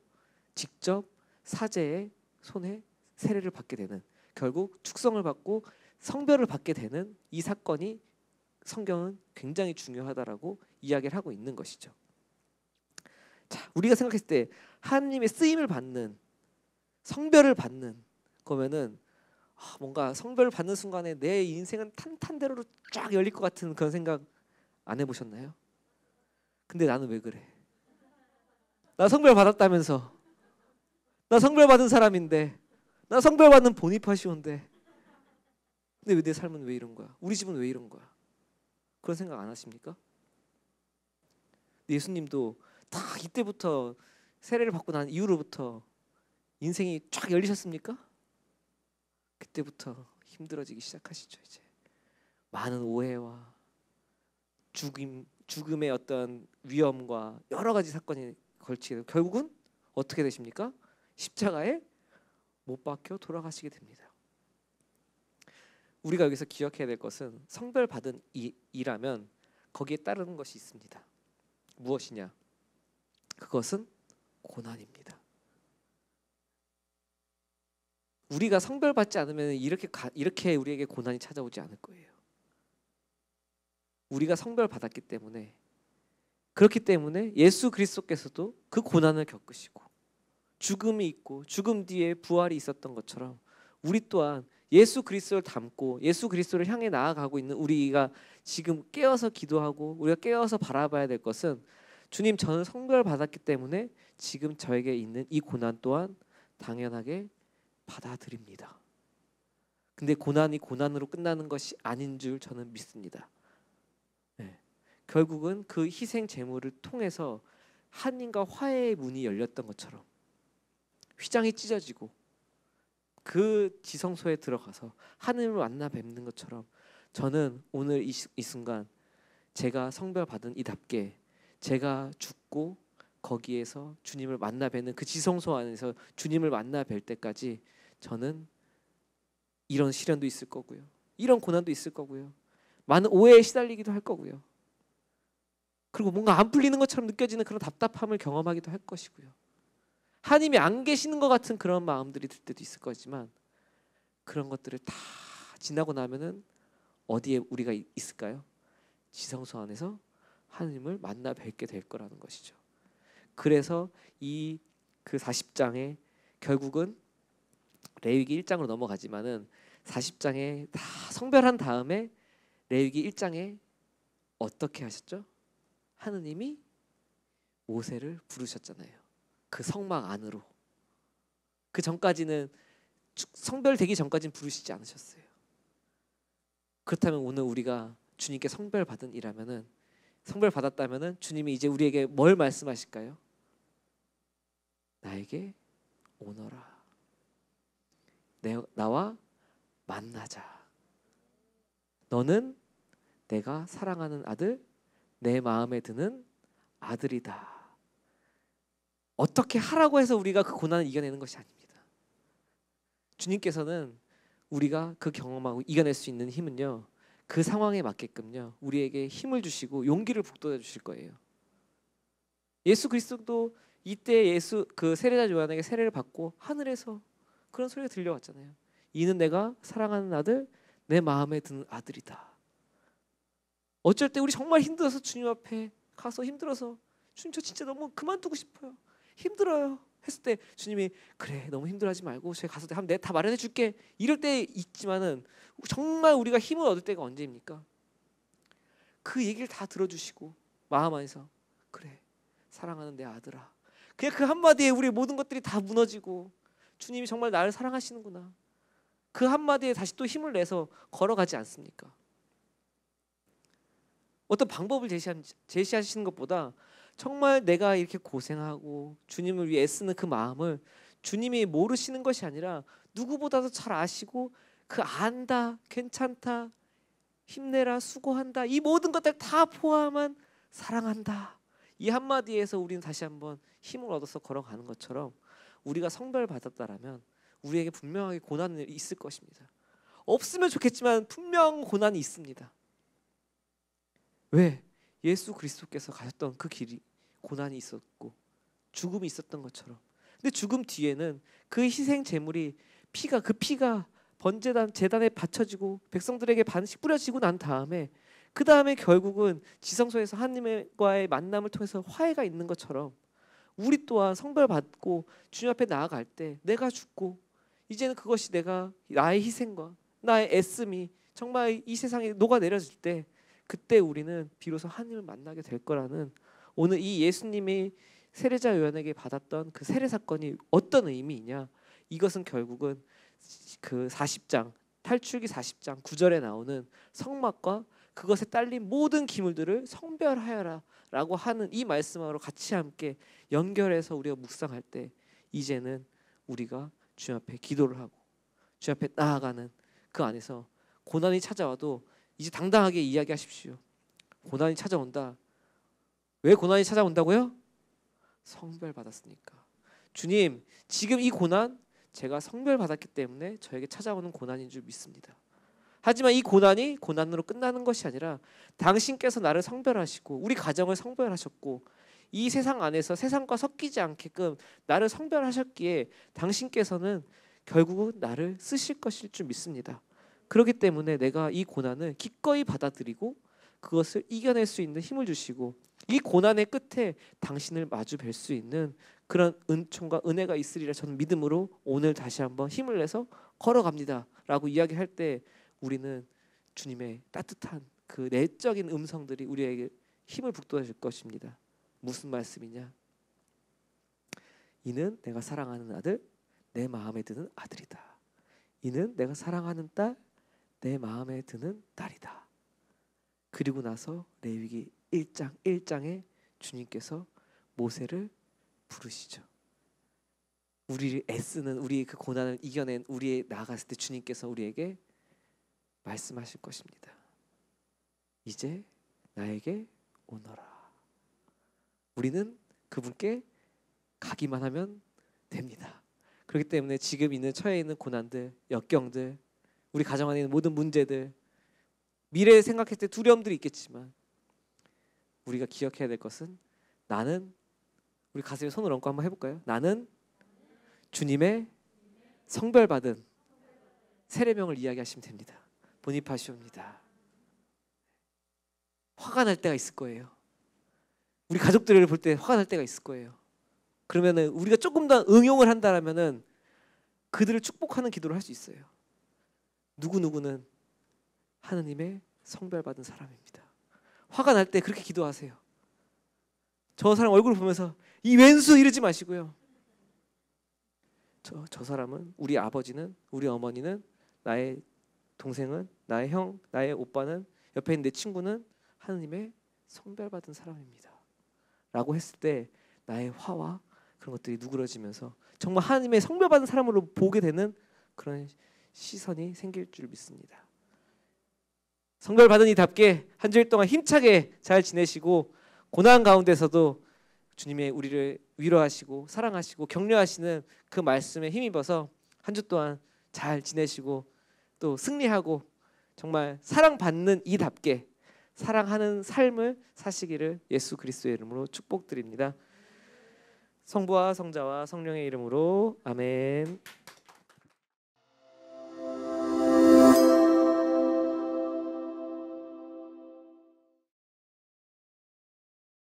직접 사제의 손에 세례를 받게 되는 결국 축성을 받고 성별을 받게 되는 이 사건이 성경은 굉장히 중요하다라고 이야기를 하고 있는 것이죠. 자, 우리가 생각했을 때 하나님의 쓰임을 받는 성별을 받는 거면은 아, 뭔가 성별을 받는 순간에 내 인생은 탄탄대로로 쫙 열릴 것 같은 그런 생각 안 해보셨나요? 근데 나는 왜 그래? 나 성별 받았다면서 나 성별 받은 사람인데 나 성별 받는 보니파시온데 근데 왜 내 삶은 왜 이런 거야? 우리 집은 왜 이런 거야? 그런 생각 안 하십니까? 예수님도 다 이때부터 세례를 받고 난 이후로부터 인생이 쫙 열리셨습니까? 그때부터 힘들어지기 시작하시죠 이제 많은 오해와 죽임 죽음의 어떤 위험과 여러 가지 사건이 걸치게 결국은 어떻게 되십니까? 십자가에 못 박혀 돌아가시게 됩니다. 우리가 여기서 기억해야 될 것은 성별 받은 이라면 거기에 따르는 것이 있습니다. 무엇이냐? 그것은 고난입니다. 우리가 성별받지 않으면 이렇게 가, 이렇게 우리에게 고난이 찾아오지 않을 거예요. 우리가 성별받았기 때문에 그렇기 때문에 예수 그리스도께서도 그 고난을 겪으시고 죽음이 있고 죽음 뒤에 부활이 있었던 것처럼 우리 또한 예수 그리스도를 담고 예수 그리스도를 향해 나아가고 있는 우리가 지금 깨어서 기도하고 우리가 깨어서 바라봐야 될 것은 주님 저는 성별 받았기 때문에 지금 저에게 있는 이 고난 또한 당연하게 받아들입니다. 근데 고난이 고난으로 끝나는 것이 아닌 줄 저는 믿습니다. 네. 결국은 그 희생 제물을 통해서 한인과 화해의 문이 열렸던 것처럼 휘장이 찢어지고 그 지성소에 들어가서 하늘을 만나 뵙는 것처럼 저는 오늘 이, 이 순간 제가 성별받은 이답게 제가 죽고 거기에서 주님을 만나 뵈는 그 지성소 안에서 주님을 만나 뵐 때까지 저는 이런 시련도 있을 거고요. 이런 고난도 있을 거고요. 많은 오해에 시달리기도 할 거고요. 그리고 뭔가 안 풀리는 것처럼 느껴지는 그런 답답함을 경험하기도 할 것이고요. 하나님이 안 계시는 것 같은 그런 마음들이 들 때도 있을 거지만 그런 것들을 다 지나고 나면은 어디에 우리가 있을까요? 지성소 안에서 하나님을 만나 뵙게 될 거라는 것이죠. 그래서 이그 40장에 결국은 레위기 1장으로 넘어가지만은 40장에 다 성별한 다음에 레위기 1장에 어떻게 하셨죠? 하느님이 모세를 부르셨잖아요. 그 성막 안으로. 그 전까지는 성별되기 전까지는 부르시지 않으셨어요. 그렇다면 오늘 우리가 주님께 성별받은 이라면은 성별 받았다면은 주님이 이제 우리에게 뭘 말씀하실까요? 나에게 오너라. 내, 나와 만나자. 너는 내가 사랑하는 아들, 내 마음에 드는 아들이다. 어떻게 하라고 해서 우리가 그 고난을 이겨내는 것이 아닙니다. 주님께서는 우리가 그 경험하고 이겨낼 수 있는 힘은요. 그 상황에 맞게끔요 우리에게 힘을 주시고 용기를 북돋아 주실 거예요. 예수 그리스도도 이때 예수 그 세례자 요한에게 세례를 받고 하늘에서 그런 소리가 들려왔잖아요. 이는 내가 사랑하는 아들, 내 마음에 드는 아들이다. 어쩔 때 우리 정말 힘들어서 주님 앞에 가서 힘들어서 주님 저 진짜 너무 그만두고 싶어요. 힘들어요. 했을 때 주님이 그래 너무 힘들어하지 말고 제가 가서 한내다 마련해 줄게 이럴 때 있지만은 정말 우리가 힘을 얻을 때가 언제입니까? 그 얘기를 다 들어주시고 마음 안에서 그래 사랑하는 내 아들아 그냥 그 한마디에 우리 모든 것들이 다 무너지고 주님이 정말 나를 사랑하시는구나 그 한마디에 다시 또 힘을 내서 걸어가지 않습니까? 어떤 방법을 제시하시는 것보다 정말 내가 이렇게 고생하고 주님을 위해 애쓰는 그 마음을 주님이 모르시는 것이 아니라 누구보다도 잘 아시고 그 안다, 괜찮다, 힘내라, 수고한다 이 모든 것들 다 포함한 사랑한다 이 한마디에서 우리는 다시 한번 힘을 얻어서 걸어가는 것처럼 우리가 성별 받았다라면 우리에게 분명하게 고난이 있을 것입니다. 없으면 좋겠지만 분명 고난이 있습니다. 왜 예수 그리스도께서 가셨던 그 길이 고난이 있었고 죽음이 있었던 것처럼 근데 죽음 뒤에는 그 희생 제물이 피가 그 피가 번제단 재단에 바쳐지고 백성들에게 반씩 뿌려지고 난 다음에 그 다음에 결국은 지성소에서 하나님과의 만남을 통해서 화해가 있는 것처럼 우리 또한 성별받고 주님 앞에 나아갈 때 내가 죽고 이제는 그것이 내가 나의 희생과 나의 애씀이 정말 이 세상에 녹아내려질 때 그때 우리는 비로소 하나님을 만나게 될 거라는 오늘 이 예수님이 세례자 요한에게 받았던 그 세례 사건이 어떤 의미이냐 이것은 결국은 그 40장 탈출기 40장 9절에 나오는 성막과 그것에 딸린 모든 기물들을 성별하여라 라고 하는 이 말씀하고 같이 함께 연결해서 우리가 묵상할 때 이제는 우리가 주 앞에 기도를 하고 주 앞에 나아가는 그 안에서 고난이 찾아와도 이제 당당하게 이야기하십시오. 고난이 찾아온다. 왜 고난이 찾아온다고요? 성별받았으니까. 주님, 지금 이 고난 제가 성별받았기 때문에 저에게 찾아오는 고난인 줄 믿습니다. 하지만 이 고난이 고난으로 끝나는 것이 아니라 당신께서 나를 성별하시고 우리 가정을 성별하셨고 이 세상 안에서 세상과 섞이지 않게끔 나를 성별하셨기에 당신께서는 결국 나를 쓰실 것일 줄 믿습니다. 그렇기 때문에 내가 이 고난을 기꺼이 받아들이고 그것을 이겨낼 수 있는 힘을 주시고 이 고난의 끝에 당신을 마주 뵐 수 있는 그런 은총과 은혜가 있으리라 저는 믿음으로 오늘 다시 한번 힘을 내서 걸어갑니다라고 이야기할 때 우리는 주님의 따뜻한 그 내적인 음성들이 우리에게 힘을 북돋아줄 것입니다. 무슨 말씀이냐? 이는 내가 사랑하는 아들, 내 마음에 드는 아들이다. 이는 내가 사랑하는 딸, 내 마음에 드는 딸이다. 그리고 나서 레위기 1장 1장에 주님께서 모세를 부르시죠. 우리를 애쓰는 우리의 그 고난을 이겨낸 우리의 나아갔을 때 주님께서 우리에게 말씀하실 것입니다. 이제 나에게 오너라. 우리는 그분께 가기만 하면 됩니다. 그렇기 때문에 지금 있는 처해 있는 고난들, 역경들, 우리 가정 안에 있는 모든 문제들, 미래에 생각했을 때 두려움들이 있겠지만 우리가 기억해야 될 것은 나는 우리 가슴에 손을 얹고 한번 해볼까요? 나는 주님의 성별받은 세례명을 이야기하시면 됩니다. 보니파시옵니다. 화가 날 때가 있을 거예요. 우리 가족들을 볼 때 화가 날 때가 있을 거예요. 그러면은 우리가 조금 더 응용을 한다라면은 그들을 축복하는 기도를 할 수 있어요. 누구 누구는 하느님의 성별받은 사람입니다. 화가 날 때 그렇게 기도하세요. 저 사람 얼굴을 보면서 이 왼수 이러지 마시고요. 저, 저 사람은 우리 아버지는 우리 어머니는 나의 동생은 나의 형 나의 오빠는 옆에 있는 내 친구는 하느님의 성별받은 사람입니다. 라고 했을 때 나의 화와 그런 것들이 누그러지면서 정말 하나님의 성별받은 사람으로 보게 되는 그런 시선이 생길 줄 믿습니다. 성결 받은 이답게 한 주일 동안 힘차게 잘 지내시고 고난 가운데서도 주님의 우리를 위로하시고 사랑하시고 격려하시는 그 말씀에 힘입어서 한 주 동안 잘 지내시고 또 승리하고 정말 사랑받는 이답게 사랑하는 삶을 사시기를 예수 그리스도의 이름으로 축복드립니다. 성부와 성자와 성령의 이름으로 아멘.